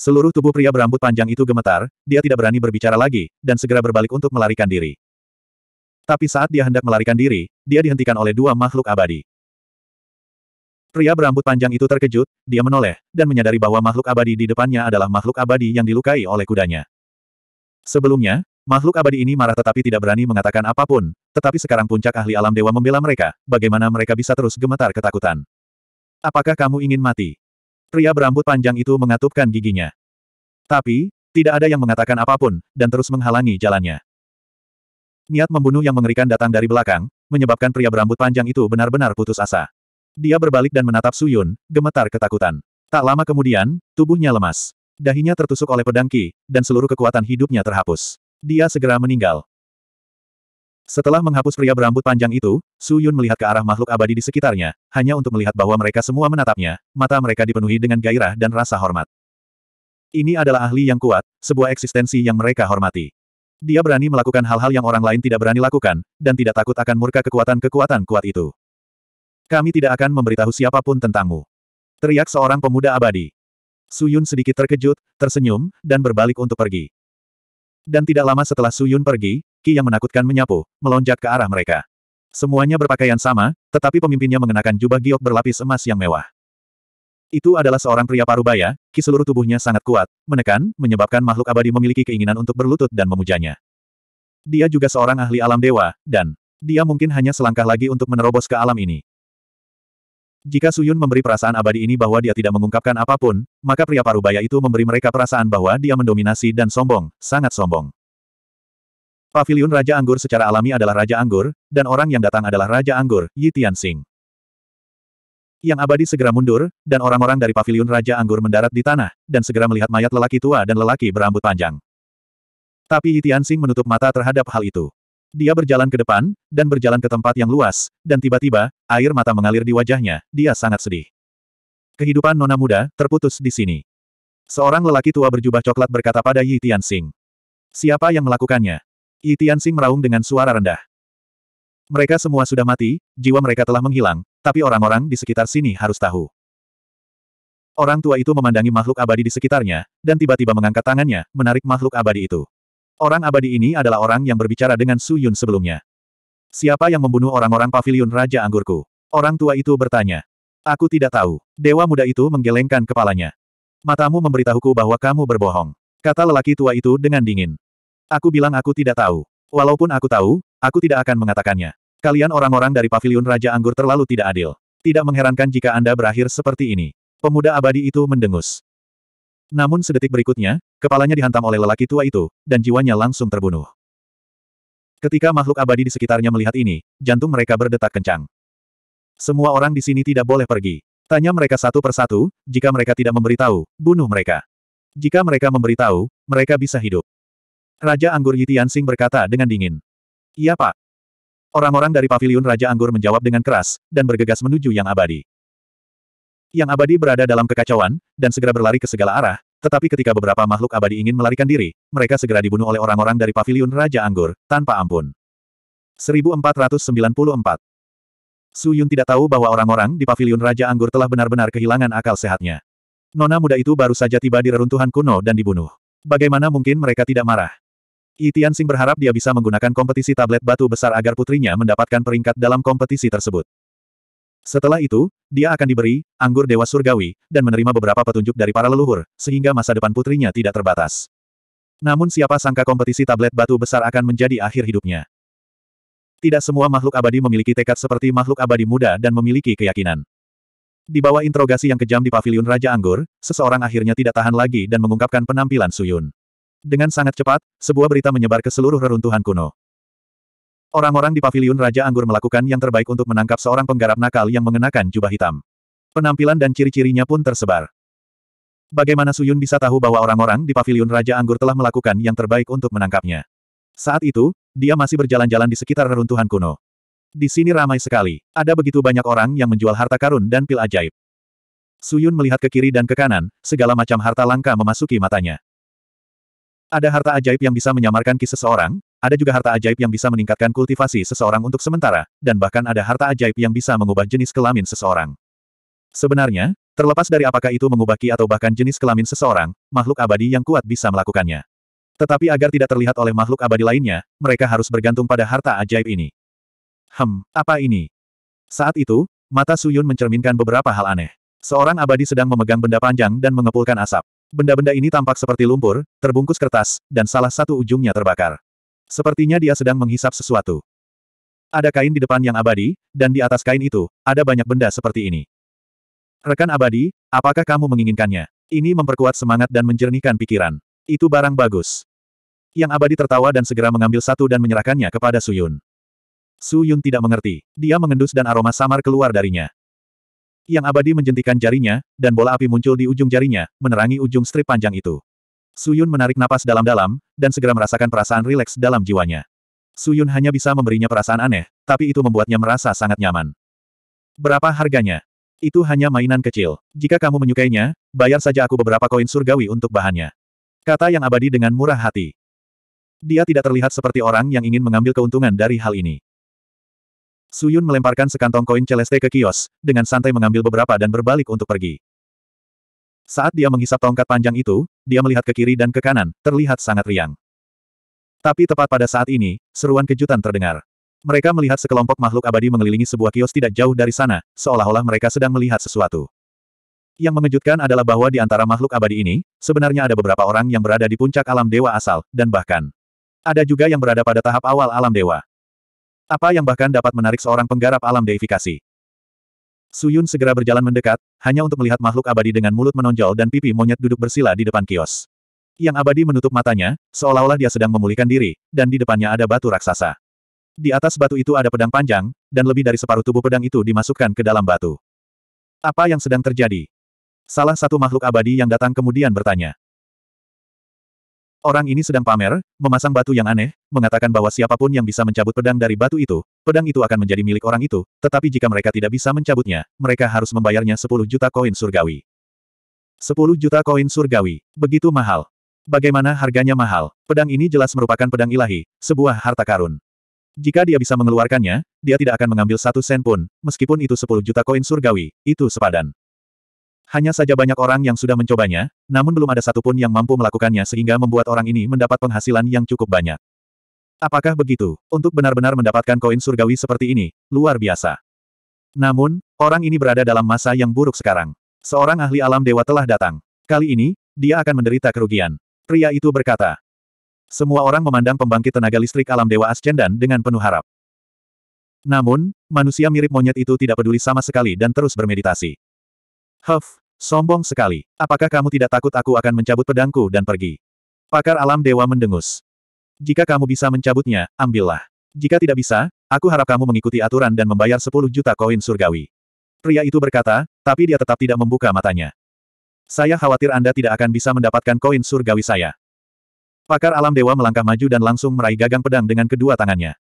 [SPEAKER 1] Seluruh tubuh pria berambut panjang itu gemetar, dia tidak berani berbicara lagi, dan segera berbalik untuk melarikan diri. Tapi saat dia hendak melarikan diri, dia dihentikan oleh dua makhluk abadi. Pria berambut panjang itu terkejut, dia menoleh, dan menyadari bahwa makhluk abadi di depannya adalah makhluk abadi yang dilukai oleh kudanya. Sebelumnya, makhluk abadi ini marah tetapi tidak berani mengatakan apapun, tetapi sekarang puncak ahli alam dewa membela mereka, bagaimana mereka bisa terus gemetar ketakutan. Apakah kamu ingin mati? Pria berambut panjang itu mengatupkan giginya. Tapi, tidak ada yang mengatakan apapun, dan terus menghalangi jalannya. Niat membunuh yang mengerikan datang dari belakang, menyebabkan pria berambut panjang itu benar-benar putus asa. Dia berbalik dan menatap Suyun, gemetar ketakutan. Tak lama kemudian, tubuhnya lemas. Dahinya tertusuk oleh pedang Ki, dan seluruh kekuatan hidupnya terhapus. Dia segera meninggal. Setelah menghapus pria berambut panjang itu, Su Yun melihat ke arah makhluk abadi di sekitarnya, hanya untuk melihat bahwa mereka semua menatapnya, mata mereka dipenuhi dengan gairah dan rasa hormat. Ini adalah ahli yang kuat, sebuah eksistensi yang mereka hormati. Dia berani melakukan hal-hal yang orang lain tidak berani lakukan, dan tidak takut akan murka kekuatan-kekuatan kuat itu. Kami tidak akan memberitahu siapapun tentangmu. Teriak seorang pemuda abadi. Suyun sedikit terkejut, tersenyum, dan berbalik untuk pergi. Dan tidak lama setelah Suyun pergi, Ki yang menakutkan menyapu, melonjak ke arah mereka. Semuanya berpakaian sama, tetapi pemimpinnya mengenakan jubah giok berlapis emas yang mewah. Itu adalah seorang pria parubaya, ki seluruh tubuhnya sangat kuat, menekan, menyebabkan makhluk abadi memiliki keinginan untuk berlutut dan memujanya. Dia juga seorang ahli alam dewa, dan dia mungkin hanya selangkah lagi untuk menerobos ke alam ini. Jika Suyun memberi perasaan abadi ini bahwa dia tidak mengungkapkan apapun, maka pria parubaya itu memberi mereka perasaan bahwa dia mendominasi dan sombong, sangat sombong. Pavilion Raja Anggur secara alami adalah Raja Anggur, dan orang yang datang adalah Raja Anggur, Yi Tianxing. Yang abadi segera mundur, dan orang-orang dari Pavilion Raja Anggur mendarat di tanah, dan segera melihat mayat lelaki tua dan lelaki berambut panjang. Tapi Yi Tianxing menutup mata terhadap hal itu. Dia berjalan ke depan, dan berjalan ke tempat yang luas, dan tiba-tiba, air mata mengalir di wajahnya, dia sangat sedih. Kehidupan nona muda, terputus di sini. Seorang lelaki tua berjubah coklat berkata pada Yi Tianxing. Siapa yang melakukannya? Yi Tianxing meraung dengan suara rendah. Mereka semua sudah mati, jiwa mereka telah menghilang, tapi orang-orang di sekitar sini harus tahu. Orang tua itu memandangi makhluk abadi di sekitarnya, dan tiba-tiba mengangkat tangannya, menarik makhluk abadi itu. Orang abadi ini adalah orang yang berbicara dengan Su Yun sebelumnya. Siapa yang membunuh orang-orang pavilion Raja Anggurku? Orang tua itu bertanya. Aku tidak tahu. Dewa muda itu menggelengkan kepalanya. Matamu memberitahuku bahwa kamu berbohong. Kata lelaki tua itu dengan dingin. Aku bilang aku tidak tahu. Walaupun aku tahu, aku tidak akan mengatakannya. Kalian orang-orang dari pavilion Raja Anggur terlalu tidak adil. Tidak mengherankan jika Anda berakhir seperti ini. Pemuda abadi itu mendengus. Namun sedetik berikutnya, kepalanya dihantam oleh lelaki tua itu, dan jiwanya langsung terbunuh. Ketika makhluk abadi di sekitarnya melihat ini, jantung mereka berdetak kencang. Semua orang di sini tidak boleh pergi. Tanya mereka satu persatu, jika mereka tidak memberitahu, bunuh mereka. Jika mereka memberitahu, mereka bisa hidup. Raja Anggur Yitian Sing berkata dengan dingin. Iya pak. Orang-orang dari paviliun Raja Anggur menjawab dengan keras, dan bergegas menuju yang abadi yang abadi berada dalam kekacauan, dan segera berlari ke segala arah, tetapi ketika beberapa makhluk abadi ingin melarikan diri, mereka segera dibunuh oleh orang-orang dari paviliun Raja Anggur, tanpa ampun. 1494 Su Yun tidak tahu bahwa orang-orang di paviliun Raja Anggur telah benar-benar kehilangan akal sehatnya. Nona muda itu baru saja tiba di reruntuhan kuno dan dibunuh. Bagaimana mungkin mereka tidak marah? Yi Tianxing berharap dia bisa menggunakan kompetisi tablet batu besar agar putrinya mendapatkan peringkat dalam kompetisi tersebut. Setelah itu, dia akan diberi anggur dewa surgawi dan menerima beberapa petunjuk dari para leluhur, sehingga masa depan putrinya tidak terbatas. Namun siapa sangka kompetisi tablet batu besar akan menjadi akhir hidupnya. Tidak semua makhluk abadi memiliki tekad seperti makhluk abadi muda dan memiliki keyakinan. Di bawah interogasi yang kejam di paviliun Raja Anggur, seseorang akhirnya tidak tahan lagi dan mengungkapkan penampilan Suyun. Dengan sangat cepat, sebuah berita menyebar ke seluruh reruntuhan kuno. Orang-orang di paviliun Raja Anggur melakukan yang terbaik untuk menangkap seorang penggarap nakal yang mengenakan jubah hitam. Penampilan dan ciri-cirinya pun tersebar. Bagaimana Suyun bisa tahu bahwa orang-orang di paviliun Raja Anggur telah melakukan yang terbaik untuk menangkapnya? Saat itu, dia masih berjalan-jalan di sekitar reruntuhan kuno. Di sini ramai sekali. Ada begitu banyak orang yang menjual harta karun dan pil ajaib. Suyun melihat ke kiri dan ke kanan, segala macam harta langka memasuki matanya. Ada harta ajaib yang bisa menyamarkan kisah seseorang, ada juga harta ajaib yang bisa meningkatkan kultivasi seseorang untuk sementara, dan bahkan ada harta ajaib yang bisa mengubah jenis kelamin seseorang. Sebenarnya, terlepas dari apakah itu mengubah ki atau bahkan jenis kelamin seseorang, makhluk abadi yang kuat bisa melakukannya. Tetapi agar tidak terlihat oleh makhluk abadi lainnya, mereka harus bergantung pada harta ajaib ini. Hmm, apa ini? Saat itu, mata Suyun mencerminkan beberapa hal aneh. Seorang abadi sedang memegang benda panjang dan mengepulkan asap. Benda-benda ini tampak seperti lumpur, terbungkus kertas, dan salah satu ujungnya terbakar. Sepertinya dia sedang menghisap sesuatu. Ada kain di depan yang abadi, dan di atas kain itu, ada banyak benda seperti ini. Rekan abadi, apakah kamu menginginkannya? Ini memperkuat semangat dan menjernihkan pikiran. Itu barang bagus. Yang abadi tertawa dan segera mengambil satu dan menyerahkannya kepada Suyun. Suyun tidak mengerti. Dia mengendus dan aroma samar keluar darinya. Yang abadi menjentikan jarinya, dan bola api muncul di ujung jarinya, menerangi ujung strip panjang itu. Suyun menarik napas dalam-dalam, dan segera merasakan perasaan rileks dalam jiwanya. Suyun hanya bisa memberinya perasaan aneh, tapi itu membuatnya merasa sangat nyaman. Berapa harganya? Itu hanya mainan kecil. Jika kamu menyukainya, bayar saja aku beberapa koin surgawi untuk bahannya. Kata yang abadi dengan murah hati. Dia tidak terlihat seperti orang yang ingin mengambil keuntungan dari hal ini. Suyun melemparkan sekantong koin celeste ke kios, dengan santai mengambil beberapa dan berbalik untuk pergi. Saat dia menghisap tongkat panjang itu, dia melihat ke kiri dan ke kanan, terlihat sangat riang. Tapi tepat pada saat ini, seruan kejutan terdengar. Mereka melihat sekelompok makhluk abadi mengelilingi sebuah kios tidak jauh dari sana, seolah-olah mereka sedang melihat sesuatu. Yang mengejutkan adalah bahwa di antara makhluk abadi ini, sebenarnya ada beberapa orang yang berada di puncak alam dewa asal, dan bahkan ada juga yang berada pada tahap awal alam dewa. Apa yang bahkan dapat menarik seorang penggarap alam deifikasi? Suyun segera berjalan mendekat, hanya untuk melihat makhluk abadi dengan mulut menonjol dan pipi monyet duduk bersila di depan kios. Yang abadi menutup matanya, seolah-olah dia sedang memulihkan diri, dan di depannya ada batu raksasa. Di atas batu itu ada pedang panjang, dan lebih dari separuh tubuh pedang itu dimasukkan ke dalam batu. Apa yang sedang terjadi? Salah satu makhluk abadi yang datang kemudian bertanya. Orang ini sedang pamer, memasang batu yang aneh, mengatakan bahwa siapapun yang bisa mencabut pedang dari batu itu, pedang itu akan menjadi milik orang itu, tetapi jika mereka tidak bisa mencabutnya, mereka harus membayarnya 10 juta koin surgawi. 10 juta koin surgawi, begitu mahal. Bagaimana harganya mahal? Pedang ini jelas merupakan pedang ilahi, sebuah harta karun. Jika dia bisa mengeluarkannya, dia tidak akan mengambil satu sen pun, meskipun itu 10 juta koin surgawi, itu sepadan. Hanya saja banyak orang yang sudah mencobanya, namun belum ada satupun yang mampu melakukannya sehingga membuat orang ini mendapat penghasilan yang cukup banyak. Apakah begitu? Untuk benar-benar mendapatkan koin surgawi seperti ini, luar biasa. Namun, orang ini berada dalam masa yang buruk sekarang. Seorang ahli alam dewa telah datang. Kali ini, dia akan menderita kerugian. Pria itu berkata. Semua orang memandang pembangkit tenaga listrik alam dewa Ascendan dengan penuh harap. Namun, manusia mirip monyet itu tidak peduli sama sekali dan terus bermeditasi. Huff, sombong sekali. Apakah kamu tidak takut aku akan mencabut pedangku dan pergi? Pakar alam dewa mendengus. Jika kamu bisa mencabutnya, ambillah. Jika tidak bisa, aku harap kamu mengikuti aturan dan membayar 10 juta koin surgawi. Pria itu berkata, tapi dia tetap tidak membuka matanya. Saya khawatir Anda tidak akan bisa mendapatkan koin surgawi saya. Pakar alam dewa melangkah maju dan langsung meraih gagang pedang dengan kedua tangannya.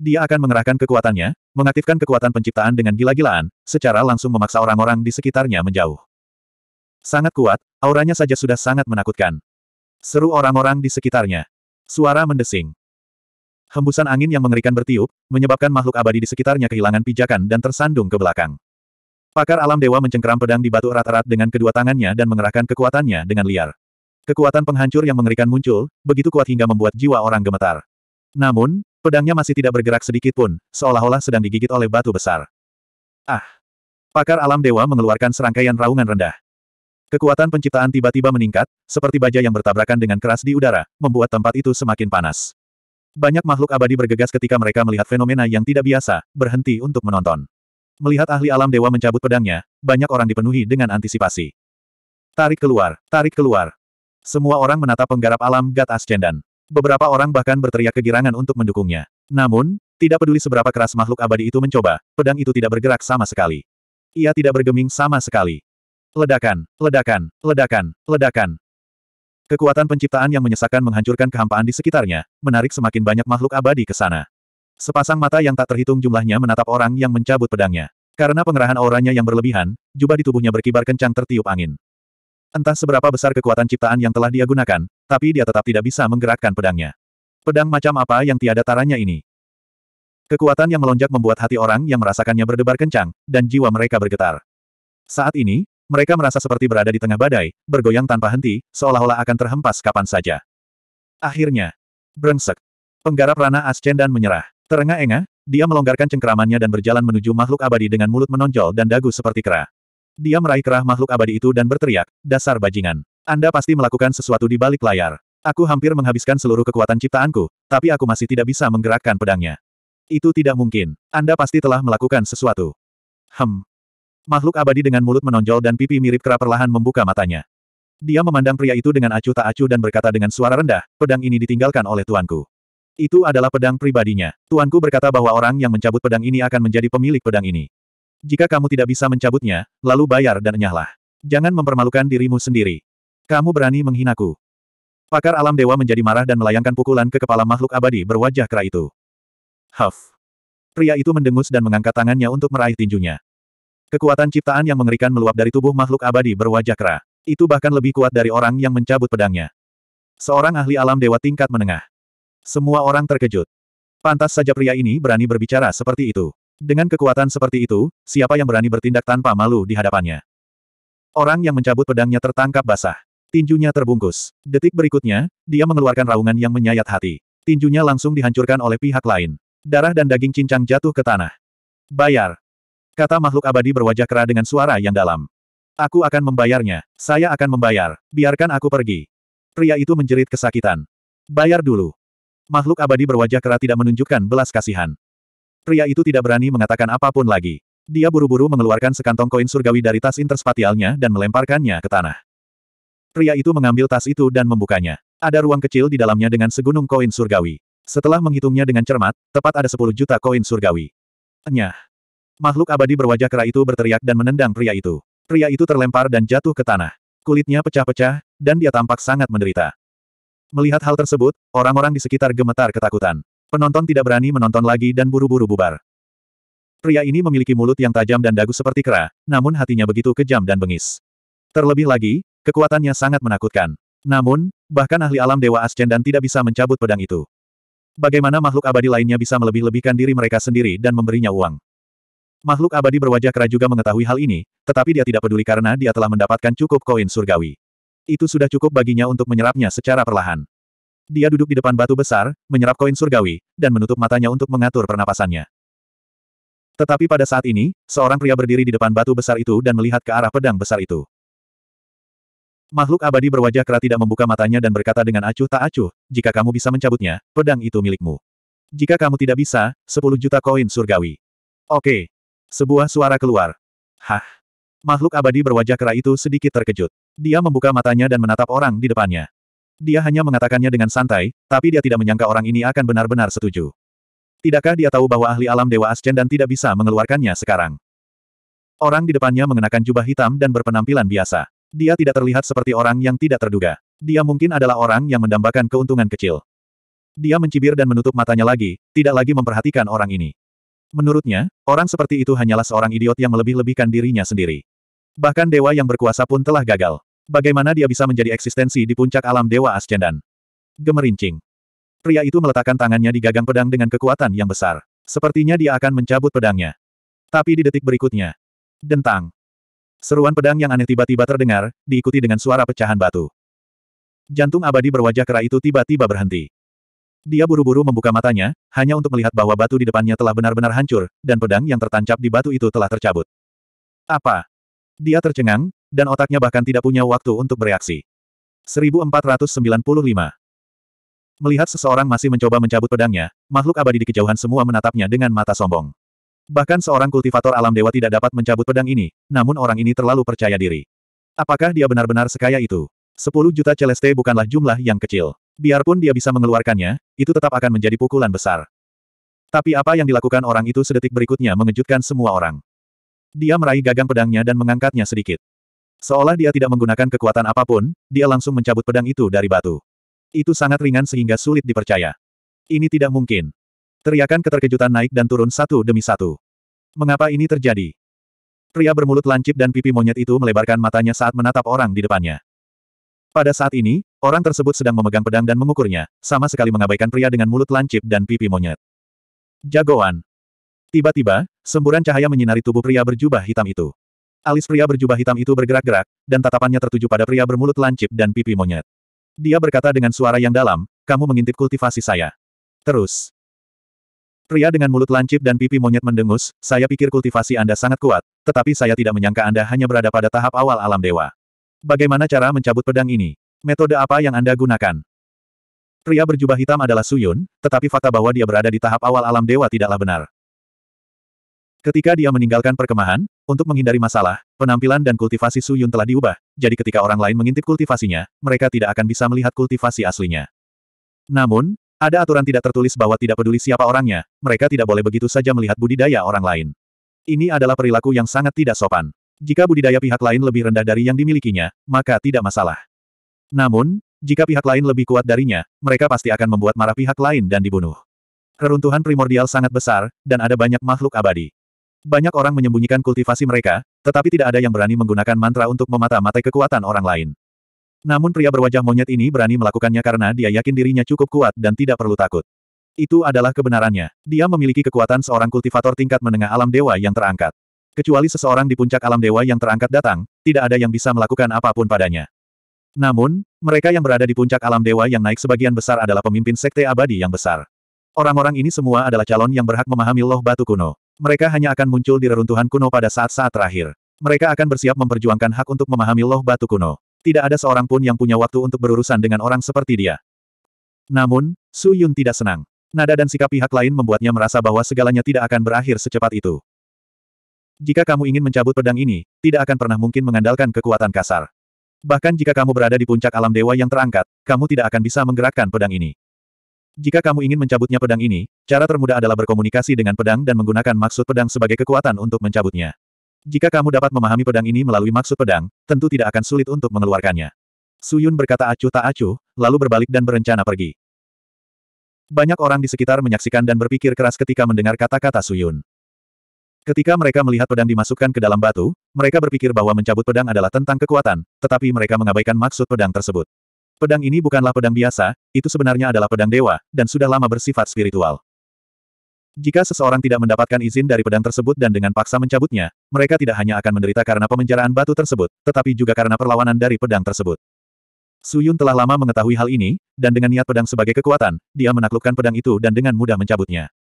[SPEAKER 1] Dia akan mengerahkan kekuatannya, mengaktifkan kekuatan penciptaan dengan gila-gilaan, secara langsung memaksa orang-orang di sekitarnya menjauh. Sangat kuat, auranya saja sudah sangat menakutkan. Seru orang-orang di sekitarnya. Suara mendesing. Hembusan angin yang mengerikan bertiup, menyebabkan makhluk abadi di sekitarnya kehilangan pijakan dan tersandung ke belakang. Pakar alam dewa mencengkeram pedang di batu erat-erat dengan kedua tangannya dan mengerahkan kekuatannya dengan liar. Kekuatan penghancur yang mengerikan muncul, begitu kuat hingga membuat jiwa orang gemetar. Namun, Pedangnya masih tidak bergerak sedikit pun, seolah-olah sedang digigit oleh batu besar. Ah! Pakar alam dewa mengeluarkan serangkaian raungan rendah. Kekuatan penciptaan tiba-tiba meningkat, seperti baja yang bertabrakan dengan keras di udara, membuat tempat itu semakin panas. Banyak makhluk abadi bergegas ketika mereka melihat fenomena yang tidak biasa, berhenti untuk menonton. Melihat ahli alam dewa mencabut pedangnya, banyak orang dipenuhi dengan antisipasi. Tarik keluar, tarik keluar. Semua orang menatap penggarap alam Gat Ascendan. Beberapa orang bahkan berteriak kegirangan untuk mendukungnya. Namun, tidak peduli seberapa keras makhluk abadi itu mencoba, pedang itu tidak bergerak sama sekali. Ia tidak bergeming sama sekali. Ledakan, ledakan, ledakan, ledakan. Kekuatan penciptaan yang menyesakan menghancurkan kehampaan di sekitarnya, menarik semakin banyak makhluk abadi ke sana. Sepasang mata yang tak terhitung jumlahnya menatap orang yang mencabut pedangnya. Karena pengerahan auranya yang berlebihan, jubah di tubuhnya berkibar kencang tertiup angin. Entah seberapa besar kekuatan ciptaan yang telah dia gunakan, tapi dia tetap tidak bisa menggerakkan pedangnya. Pedang macam apa yang tiada taranya ini? Kekuatan yang melonjak membuat hati orang yang merasakannya berdebar kencang, dan jiwa mereka bergetar. Saat ini, mereka merasa seperti berada di tengah badai, bergoyang tanpa henti, seolah-olah akan terhempas kapan saja. Akhirnya, brengsek. Penggarap Rana Ascen dan menyerah. Terengah-engah, dia melonggarkan cengkeramannya dan berjalan menuju makhluk abadi dengan mulut menonjol dan dagu seperti kera. Dia meraih kerah makhluk abadi itu dan berteriak, dasar bajingan. Anda pasti melakukan sesuatu di balik layar. Aku hampir menghabiskan seluruh kekuatan ciptaanku, tapi aku masih tidak bisa menggerakkan pedangnya. Itu tidak mungkin. Anda pasti telah melakukan sesuatu. Hem. Makhluk abadi dengan mulut menonjol dan pipi mirip kera perlahan membuka matanya. Dia memandang pria itu dengan acuh tak acuh dan berkata dengan suara rendah, pedang ini ditinggalkan oleh tuanku. Itu adalah pedang pribadinya. Tuanku berkata bahwa orang yang mencabut pedang ini akan menjadi pemilik pedang ini. Jika kamu tidak bisa mencabutnya, lalu bayar dan nyahlah. Jangan mempermalukan dirimu sendiri. Kamu berani menghinaku. Pakar alam dewa menjadi marah dan melayangkan pukulan ke kepala makhluk abadi berwajah kera itu. Huff. Pria itu mendengus dan mengangkat tangannya untuk meraih tinjunya. Kekuatan ciptaan yang mengerikan meluap dari tubuh makhluk abadi berwajah kera. Itu bahkan lebih kuat dari orang yang mencabut pedangnya. Seorang ahli alam dewa tingkat menengah. Semua orang terkejut. Pantas saja pria ini berani berbicara seperti itu. Dengan kekuatan seperti itu, siapa yang berani bertindak tanpa malu di hadapannya? Orang yang mencabut pedangnya tertangkap basah. Tinjunya terbungkus. Detik berikutnya, dia mengeluarkan raungan yang menyayat hati. Tinjunya langsung dihancurkan oleh pihak lain. Darah dan daging cincang jatuh ke tanah. Bayar. Kata makhluk abadi berwajah kera dengan suara yang dalam. Aku akan membayarnya. Saya akan membayar. Biarkan aku pergi. Pria itu menjerit kesakitan. Bayar dulu. Makhluk abadi berwajah kera tidak menunjukkan belas kasihan. Pria itu tidak berani mengatakan apapun lagi. Dia buru-buru mengeluarkan sekantong koin surgawi dari tas interspatialnya dan melemparkannya ke tanah. Pria itu mengambil tas itu dan membukanya. Ada ruang kecil di dalamnya dengan segunung koin surgawi. Setelah menghitungnya dengan cermat, tepat ada 10 juta koin surgawi. Enyah. Makhluk abadi berwajah kera itu berteriak dan menendang pria itu. Pria itu terlempar dan jatuh ke tanah. Kulitnya pecah-pecah, dan dia tampak sangat menderita. Melihat hal tersebut, orang-orang di sekitar gemetar ketakutan. Penonton tidak berani menonton lagi dan buru-buru bubar. Pria ini memiliki mulut yang tajam dan dagu seperti kera, namun hatinya begitu kejam dan bengis. Terlebih lagi, kekuatannya sangat menakutkan. Namun, bahkan ahli alam Dewa Ascendan tidak bisa mencabut pedang itu. Bagaimana makhluk abadi lainnya bisa melebih-lebihkan diri mereka sendiri dan memberinya uang? Makhluk abadi berwajah kera juga mengetahui hal ini, tetapi dia tidak peduli karena dia telah mendapatkan cukup koin surgawi. Itu sudah cukup baginya untuk menyerapnya secara perlahan. Dia duduk di depan batu besar, menyerap koin surgawi, dan menutup matanya untuk mengatur pernapasannya. Tetapi pada saat ini, seorang pria berdiri di depan batu besar itu dan melihat ke arah pedang besar itu. Makhluk abadi berwajah kera tidak membuka matanya dan berkata dengan acuh tak acuh, jika kamu bisa mencabutnya, pedang itu milikmu. Jika kamu tidak bisa, 10 juta koin surgawi. Oke. Sebuah suara keluar. Hah. Makhluk abadi berwajah kera itu sedikit terkejut. Dia membuka matanya dan menatap orang di depannya. Dia hanya mengatakannya dengan santai, tapi dia tidak menyangka orang ini akan benar-benar setuju. Tidakkah dia tahu bahwa ahli alam Dewa Ascen dan tidak bisa mengeluarkannya sekarang? Orang di depannya mengenakan jubah hitam dan berpenampilan biasa. Dia tidak terlihat seperti orang yang tidak terduga. Dia mungkin adalah orang yang mendambakan keuntungan kecil. Dia mencibir dan menutup matanya lagi, tidak lagi memperhatikan orang ini. Menurutnya, orang seperti itu hanyalah seorang idiot yang melebih-lebihkan dirinya sendiri. Bahkan dewa yang berkuasa pun telah gagal. Bagaimana dia bisa menjadi eksistensi di puncak alam Dewa Ascendan? Gemerincing. Pria itu meletakkan tangannya di gagang pedang dengan kekuatan yang besar. Sepertinya dia akan mencabut pedangnya. Tapi di detik berikutnya. Dentang. Seruan pedang yang aneh tiba-tiba terdengar, diikuti dengan suara pecahan batu. Jantung abadi berwajah kera itu tiba-tiba berhenti. Dia buru-buru membuka matanya, hanya untuk melihat bahwa batu di depannya telah benar-benar hancur, dan pedang yang tertancap di batu itu telah tercabut. Apa? Dia tercengang, dan otaknya bahkan tidak punya waktu untuk bereaksi. 1495 Melihat seseorang masih mencoba mencabut pedangnya, makhluk abadi di kejauhan semua menatapnya dengan mata sombong. Bahkan seorang kultivator alam dewa tidak dapat mencabut pedang ini, namun orang ini terlalu percaya diri. Apakah dia benar-benar sekaya itu? 10 juta celeste bukanlah jumlah yang kecil. Biarpun dia bisa mengeluarkannya, itu tetap akan menjadi pukulan besar. Tapi apa yang dilakukan orang itu sedetik berikutnya mengejutkan semua orang. Dia meraih gagang pedangnya dan mengangkatnya sedikit. Seolah dia tidak menggunakan kekuatan apapun, dia langsung mencabut pedang itu dari batu. Itu sangat ringan sehingga sulit dipercaya. Ini tidak mungkin. Teriakan keterkejutan naik dan turun satu demi satu. Mengapa ini terjadi? Pria bermulut lancip dan pipi monyet itu melebarkan matanya saat menatap orang di depannya. Pada saat ini, orang tersebut sedang memegang pedang dan mengukurnya, sama sekali mengabaikan pria dengan mulut lancip dan pipi monyet. Jagoan. Tiba-tiba, semburan cahaya menyinari tubuh pria berjubah hitam itu. Alis pria berjubah hitam itu bergerak-gerak, dan tatapannya tertuju pada pria bermulut lancip dan pipi monyet. Dia berkata dengan suara yang dalam, kamu mengintip kultivasi saya. Terus. Pria dengan mulut lancip dan pipi monyet mendengus, saya pikir kultivasi Anda sangat kuat, tetapi saya tidak menyangka Anda hanya berada pada tahap awal alam dewa. Bagaimana cara mencabut pedang ini? Metode apa yang Anda gunakan? Pria berjubah hitam adalah Suyun, tetapi fakta bahwa dia berada di tahap awal alam dewa tidaklah benar. Ketika dia meninggalkan perkemahan, untuk menghindari masalah, penampilan dan kultivasi Su Yun telah diubah, jadi ketika orang lain mengintip kultivasinya, mereka tidak akan bisa melihat kultivasi aslinya. Namun, ada aturan tidak tertulis bahwa tidak peduli siapa orangnya, mereka tidak boleh begitu saja melihat budidaya orang lain. Ini adalah perilaku yang sangat tidak sopan. Jika budidaya pihak lain lebih rendah dari yang dimilikinya, maka tidak masalah. Namun, jika pihak lain lebih kuat darinya, mereka pasti akan membuat marah pihak lain dan dibunuh. Reruntuhan primordial sangat besar, dan ada banyak makhluk abadi. Banyak orang menyembunyikan kultivasi mereka, tetapi tidak ada yang berani menggunakan mantra untuk memata-matai kekuatan orang lain. Namun pria berwajah monyet ini berani melakukannya karena dia yakin dirinya cukup kuat dan tidak perlu takut. Itu adalah kebenarannya. Dia memiliki kekuatan seorang kultivator tingkat menengah alam dewa yang terangkat. Kecuali seseorang di puncak alam dewa yang terangkat datang, tidak ada yang bisa melakukan apapun padanya. Namun, mereka yang berada di puncak alam dewa yang naik sebagian besar adalah pemimpin sekte abadi yang besar. Orang-orang ini semua adalah calon yang berhak memahami loh batu kuno. Mereka hanya akan muncul di reruntuhan kuno pada saat-saat terakhir. Mereka akan bersiap memperjuangkan hak untuk memahami loh batu kuno. Tidak ada seorang pun yang punya waktu untuk berurusan dengan orang seperti dia. Namun, Su Yun tidak senang. Nada dan sikap pihak lain membuatnya merasa bahwa segalanya tidak akan berakhir secepat itu. Jika kamu ingin mencabut pedang ini, tidak akan pernah mungkin mengandalkan kekuatan kasar. Bahkan jika kamu berada di puncak alam dewa yang terangkat, kamu tidak akan bisa menggerakkan pedang ini. Jika kamu ingin mencabutnya pedang ini, cara termudah adalah berkomunikasi dengan pedang dan menggunakan maksud pedang sebagai kekuatan untuk mencabutnya. Jika kamu dapat memahami pedang ini melalui maksud pedang, tentu tidak akan sulit untuk mengeluarkannya. Suyun berkata acuh tak acuh, lalu berbalik dan berencana pergi. Banyak orang di sekitar menyaksikan dan berpikir keras ketika mendengar kata-kata Suyun. Ketika mereka melihat pedang dimasukkan ke dalam batu, mereka berpikir bahwa mencabut pedang adalah tentang kekuatan, tetapi mereka mengabaikan maksud pedang tersebut. Pedang ini bukanlah pedang biasa, itu sebenarnya adalah pedang dewa, dan sudah lama bersifat spiritual. Jika seseorang tidak mendapatkan izin dari pedang tersebut dan dengan paksa mencabutnya, mereka tidak hanya akan menderita karena pemenjaraan batu tersebut, tetapi juga karena perlawanan dari pedang tersebut. Suyun telah lama mengetahui hal ini, dan dengan niat pedang sebagai kekuatan, dia menaklukkan pedang itu dan dengan mudah mencabutnya.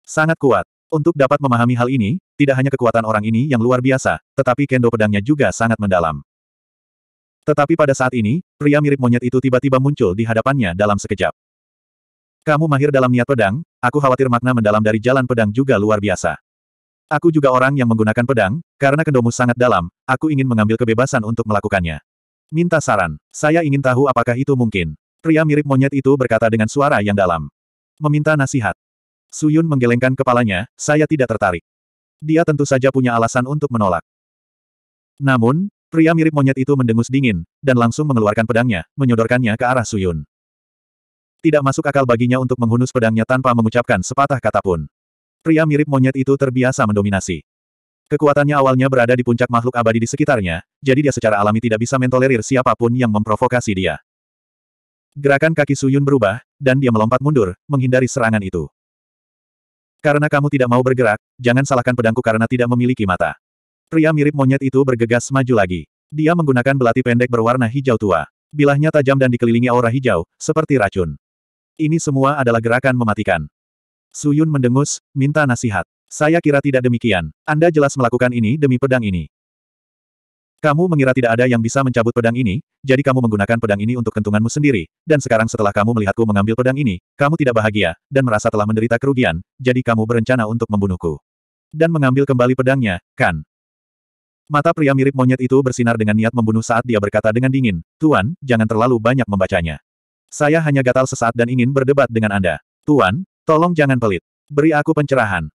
[SPEAKER 1] Sangat kuat. Untuk dapat memahami hal ini, tidak hanya kekuatan orang ini yang luar biasa, tetapi kendo pedangnya juga sangat mendalam. Tetapi pada saat ini, pria mirip monyet itu tiba-tiba muncul di hadapannya dalam sekejap. Kamu mahir dalam niat pedang, aku khawatir makna mendalam dari jalan pedang juga luar biasa. Aku juga orang yang menggunakan pedang, karena kendomu sangat dalam, aku ingin mengambil kebebasan untuk melakukannya. Minta saran, saya ingin tahu apakah itu mungkin. Pria mirip monyet itu berkata dengan suara yang dalam. Meminta nasihat. Suyun menggelengkan kepalanya, saya tidak tertarik. Dia tentu saja punya alasan untuk menolak. Namun, Pria mirip monyet itu mendengus dingin, dan langsung mengeluarkan pedangnya, menyodorkannya ke arah Suyun. Tidak masuk akal baginya untuk menghunus pedangnya tanpa mengucapkan sepatah kata pun. Pria mirip monyet itu terbiasa mendominasi. Kekuatannya awalnya berada di puncak makhluk abadi di sekitarnya, jadi dia secara alami tidak bisa mentolerir siapapun yang memprovokasi dia. Gerakan kaki Suyun berubah, dan dia melompat mundur, menghindari serangan itu. Karena kamu tidak mau bergerak, jangan salahkan pedangku karena tidak memiliki mata. Pria mirip monyet itu bergegas maju lagi. Dia menggunakan belati pendek berwarna hijau tua. Bilahnya tajam dan dikelilingi aura hijau, seperti racun. Ini semua adalah gerakan mematikan. Suyun mendengus, minta nasihat. Saya kira tidak demikian. Anda jelas melakukan ini demi pedang ini. Kamu mengira tidak ada yang bisa mencabut pedang ini, jadi kamu menggunakan pedang ini untuk kentunganmu sendiri, dan sekarang setelah kamu melihatku mengambil pedang ini, kamu tidak bahagia, dan merasa telah menderita kerugian, jadi kamu berencana untuk membunuhku. Dan mengambil kembali pedangnya, kan? Mata pria mirip monyet itu bersinar dengan niat membunuh saat dia berkata dengan dingin, Tuan, jangan terlalu banyak membacanya. Saya hanya gatal sesaat dan ingin berdebat dengan Anda. Tuan, tolong jangan pelit. Beri aku pencerahan.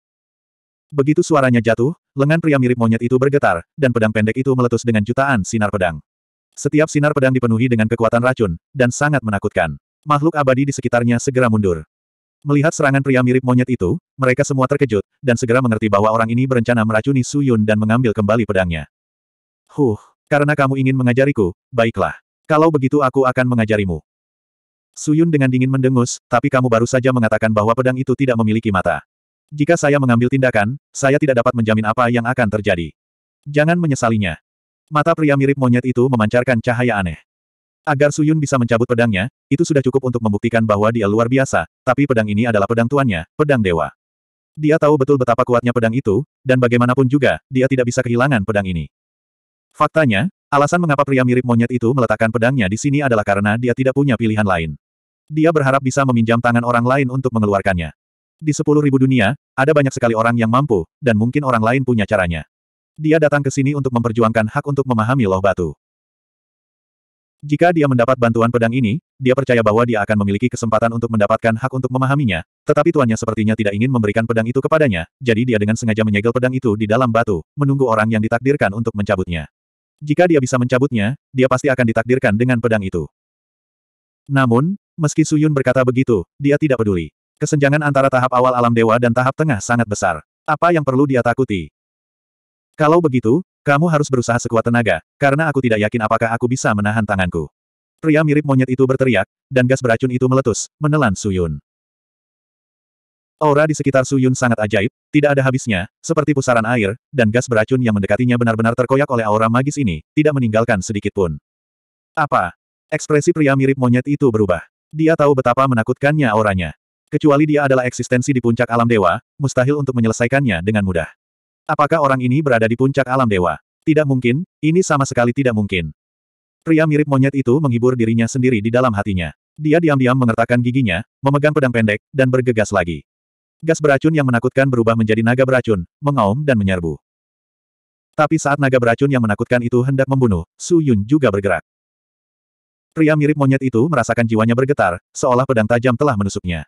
[SPEAKER 1] Begitu suaranya jatuh, lengan pria mirip monyet itu bergetar, dan pedang pendek itu meletus dengan jutaan sinar pedang. Setiap sinar pedang dipenuhi dengan kekuatan racun, dan sangat menakutkan. Makhluk abadi di sekitarnya segera mundur. Melihat serangan pria mirip monyet itu, mereka semua terkejut, dan segera mengerti bahwa orang ini berencana meracuni Su Yun dan mengambil kembali pedangnya. Huh, karena kamu ingin mengajariku, baiklah. Kalau begitu aku akan mengajarimu. Su Yun dengan dingin mendengus, tapi kamu baru saja mengatakan bahwa pedang itu tidak memiliki mata. Jika saya mengambil tindakan, saya tidak dapat menjamin apa yang akan terjadi. Jangan menyesalinya. Mata pria mirip monyet itu memancarkan cahaya aneh. Agar Suyun bisa mencabut pedangnya, itu sudah cukup untuk membuktikan bahwa dia luar biasa, tapi pedang ini adalah pedang tuannya, pedang dewa. Dia tahu betul betapa kuatnya pedang itu, dan bagaimanapun juga, dia tidak bisa kehilangan pedang ini. Faktanya, alasan mengapa pria mirip monyet itu meletakkan pedangnya di sini adalah karena dia tidak punya pilihan lain. Dia berharap bisa meminjam tangan orang lain untuk mengeluarkannya. Di sepuluh ribu dunia, ada banyak sekali orang yang mampu, dan mungkin orang lain punya caranya. Dia datang ke sini untuk memperjuangkan hak untuk memahami loh batu. Jika dia mendapat bantuan pedang ini, dia percaya bahwa dia akan memiliki kesempatan untuk mendapatkan hak untuk memahaminya, tetapi tuannya sepertinya tidak ingin memberikan pedang itu kepadanya, jadi dia dengan sengaja menyegel pedang itu di dalam batu, menunggu orang yang ditakdirkan untuk mencabutnya. Jika dia bisa mencabutnya, dia pasti akan ditakdirkan dengan pedang itu. Namun, meski Suyun berkata begitu, dia tidak peduli. Kesenjangan antara tahap awal alam dewa dan tahap tengah sangat besar. Apa yang perlu dia takuti? Kalau begitu, kamu harus berusaha sekuat tenaga, karena aku tidak yakin apakah aku bisa menahan tanganku. Pria mirip monyet itu berteriak, dan gas beracun itu meletus, menelan Suyun. Aura di sekitar Suyun sangat ajaib, tidak ada habisnya, seperti pusaran air, dan gas beracun yang mendekatinya benar-benar terkoyak oleh aura magis ini, tidak meninggalkan sedikit pun. Apa? Ekspresi pria mirip monyet itu berubah. Dia tahu betapa menakutkannya auranya. Kecuali dia adalah eksistensi di puncak alam dewa, mustahil untuk menyelesaikannya dengan mudah. Apakah orang ini berada di puncak alam dewa? Tidak mungkin, ini sama sekali tidak mungkin. Pria mirip monyet itu menghibur dirinya sendiri di dalam hatinya. Dia diam-diam mengertakkan giginya, memegang pedang pendek, dan bergegas lagi. Gas beracun yang menakutkan berubah menjadi naga beracun, mengaum dan menyerbu. Tapi saat naga beracun yang menakutkan itu hendak membunuh, Su Yun juga bergerak. Pria mirip monyet itu merasakan jiwanya bergetar, seolah pedang tajam telah menusuknya.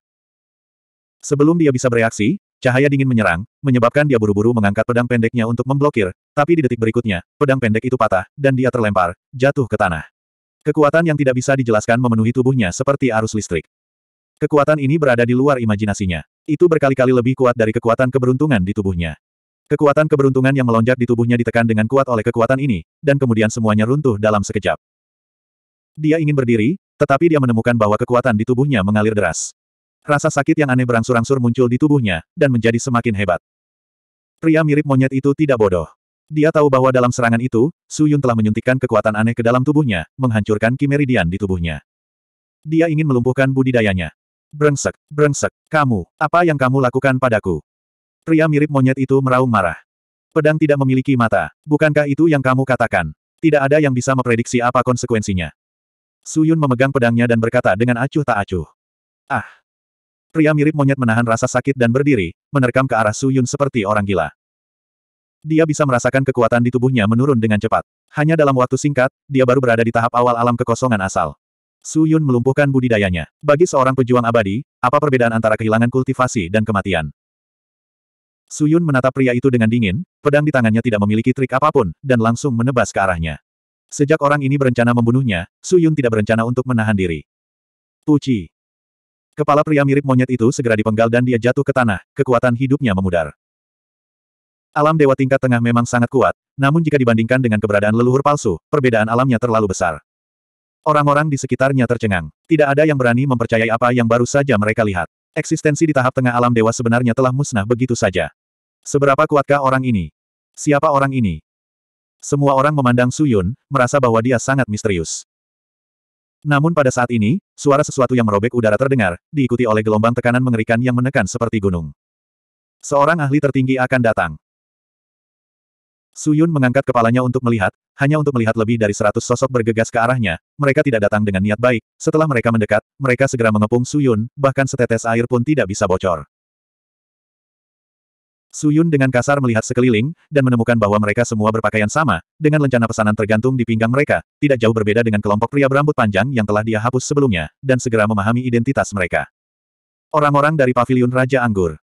[SPEAKER 1] Sebelum dia bisa bereaksi, Cahaya dingin menyerang, menyebabkan dia buru-buru mengangkat pedang pendeknya untuk memblokir, tapi di detik berikutnya, pedang pendek itu patah, dan dia terlempar, jatuh ke tanah. Kekuatan yang tidak bisa dijelaskan memenuhi tubuhnya seperti arus listrik. Kekuatan ini berada di luar imajinasinya. Itu berkali-kali lebih kuat dari kekuatan keberuntungan di tubuhnya. Kekuatan keberuntungan yang melonjak di tubuhnya ditekan dengan kuat oleh kekuatan ini, dan kemudian semuanya runtuh dalam sekejap. Dia ingin berdiri, tetapi dia menemukan bahwa kekuatan di tubuhnya mengalir deras. Rasa sakit yang aneh berangsur-angsur muncul di tubuhnya, dan menjadi semakin hebat. Pria mirip monyet itu tidak bodoh. Dia tahu bahwa dalam serangan itu, Su Yun telah menyuntikkan kekuatan aneh ke dalam tubuhnya, menghancurkan kimeridian di tubuhnya. Dia ingin melumpuhkan budidayanya. Brengsek, brengsek, kamu, apa yang kamu lakukan padaku? Pria mirip monyet itu meraung marah. Pedang tidak memiliki mata, bukankah itu yang kamu katakan? Tidak ada yang bisa memprediksi apa konsekuensinya. Suyun memegang pedangnya dan berkata dengan acuh tak acuh. Ah, Pria mirip monyet menahan rasa sakit dan berdiri, menerkam ke arah Su Yun seperti orang gila. Dia bisa merasakan kekuatan di tubuhnya menurun dengan cepat. Hanya dalam waktu singkat, dia baru berada di tahap awal alam kekosongan asal. Su Yun melumpuhkan budidayanya. Bagi seorang pejuang abadi, apa perbedaan antara kehilangan kultivasi dan kematian? Su Yun menatap pria itu dengan dingin, pedang di tangannya tidak memiliki trik apapun, dan langsung menebas ke arahnya. Sejak orang ini berencana membunuhnya, Su Yun tidak berencana untuk menahan diri. Puci. Kepala pria mirip monyet itu segera dipenggal dan dia jatuh ke tanah, kekuatan hidupnya memudar. Alam dewa tingkat tengah memang sangat kuat, namun jika dibandingkan dengan keberadaan leluhur palsu, perbedaan alamnya terlalu besar. Orang-orang di sekitarnya tercengang. Tidak ada yang berani mempercayai apa yang baru saja mereka lihat. Eksistensi di tahap tengah alam dewa sebenarnya telah musnah begitu saja. Seberapa kuatkah orang ini? Siapa orang ini? Semua orang memandang Suyun, merasa bahwa dia sangat misterius. Namun pada saat ini, suara sesuatu yang merobek udara terdengar, diikuti oleh gelombang tekanan mengerikan yang menekan seperti gunung. Seorang ahli tertinggi akan datang. Suyun mengangkat kepalanya untuk melihat, hanya untuk melihat lebih dari seratus sosok bergegas ke arahnya, mereka tidak datang dengan niat baik, setelah mereka mendekat, mereka segera mengepung Suyun, bahkan setetes air pun tidak bisa bocor. Suyun dengan kasar melihat sekeliling, dan menemukan bahwa mereka semua berpakaian sama, dengan lencana pesanan tergantung di pinggang mereka, tidak jauh berbeda dengan kelompok pria berambut panjang yang telah dia hapus sebelumnya, dan segera memahami identitas mereka. Orang-orang dari Paviliun Raja Anggur.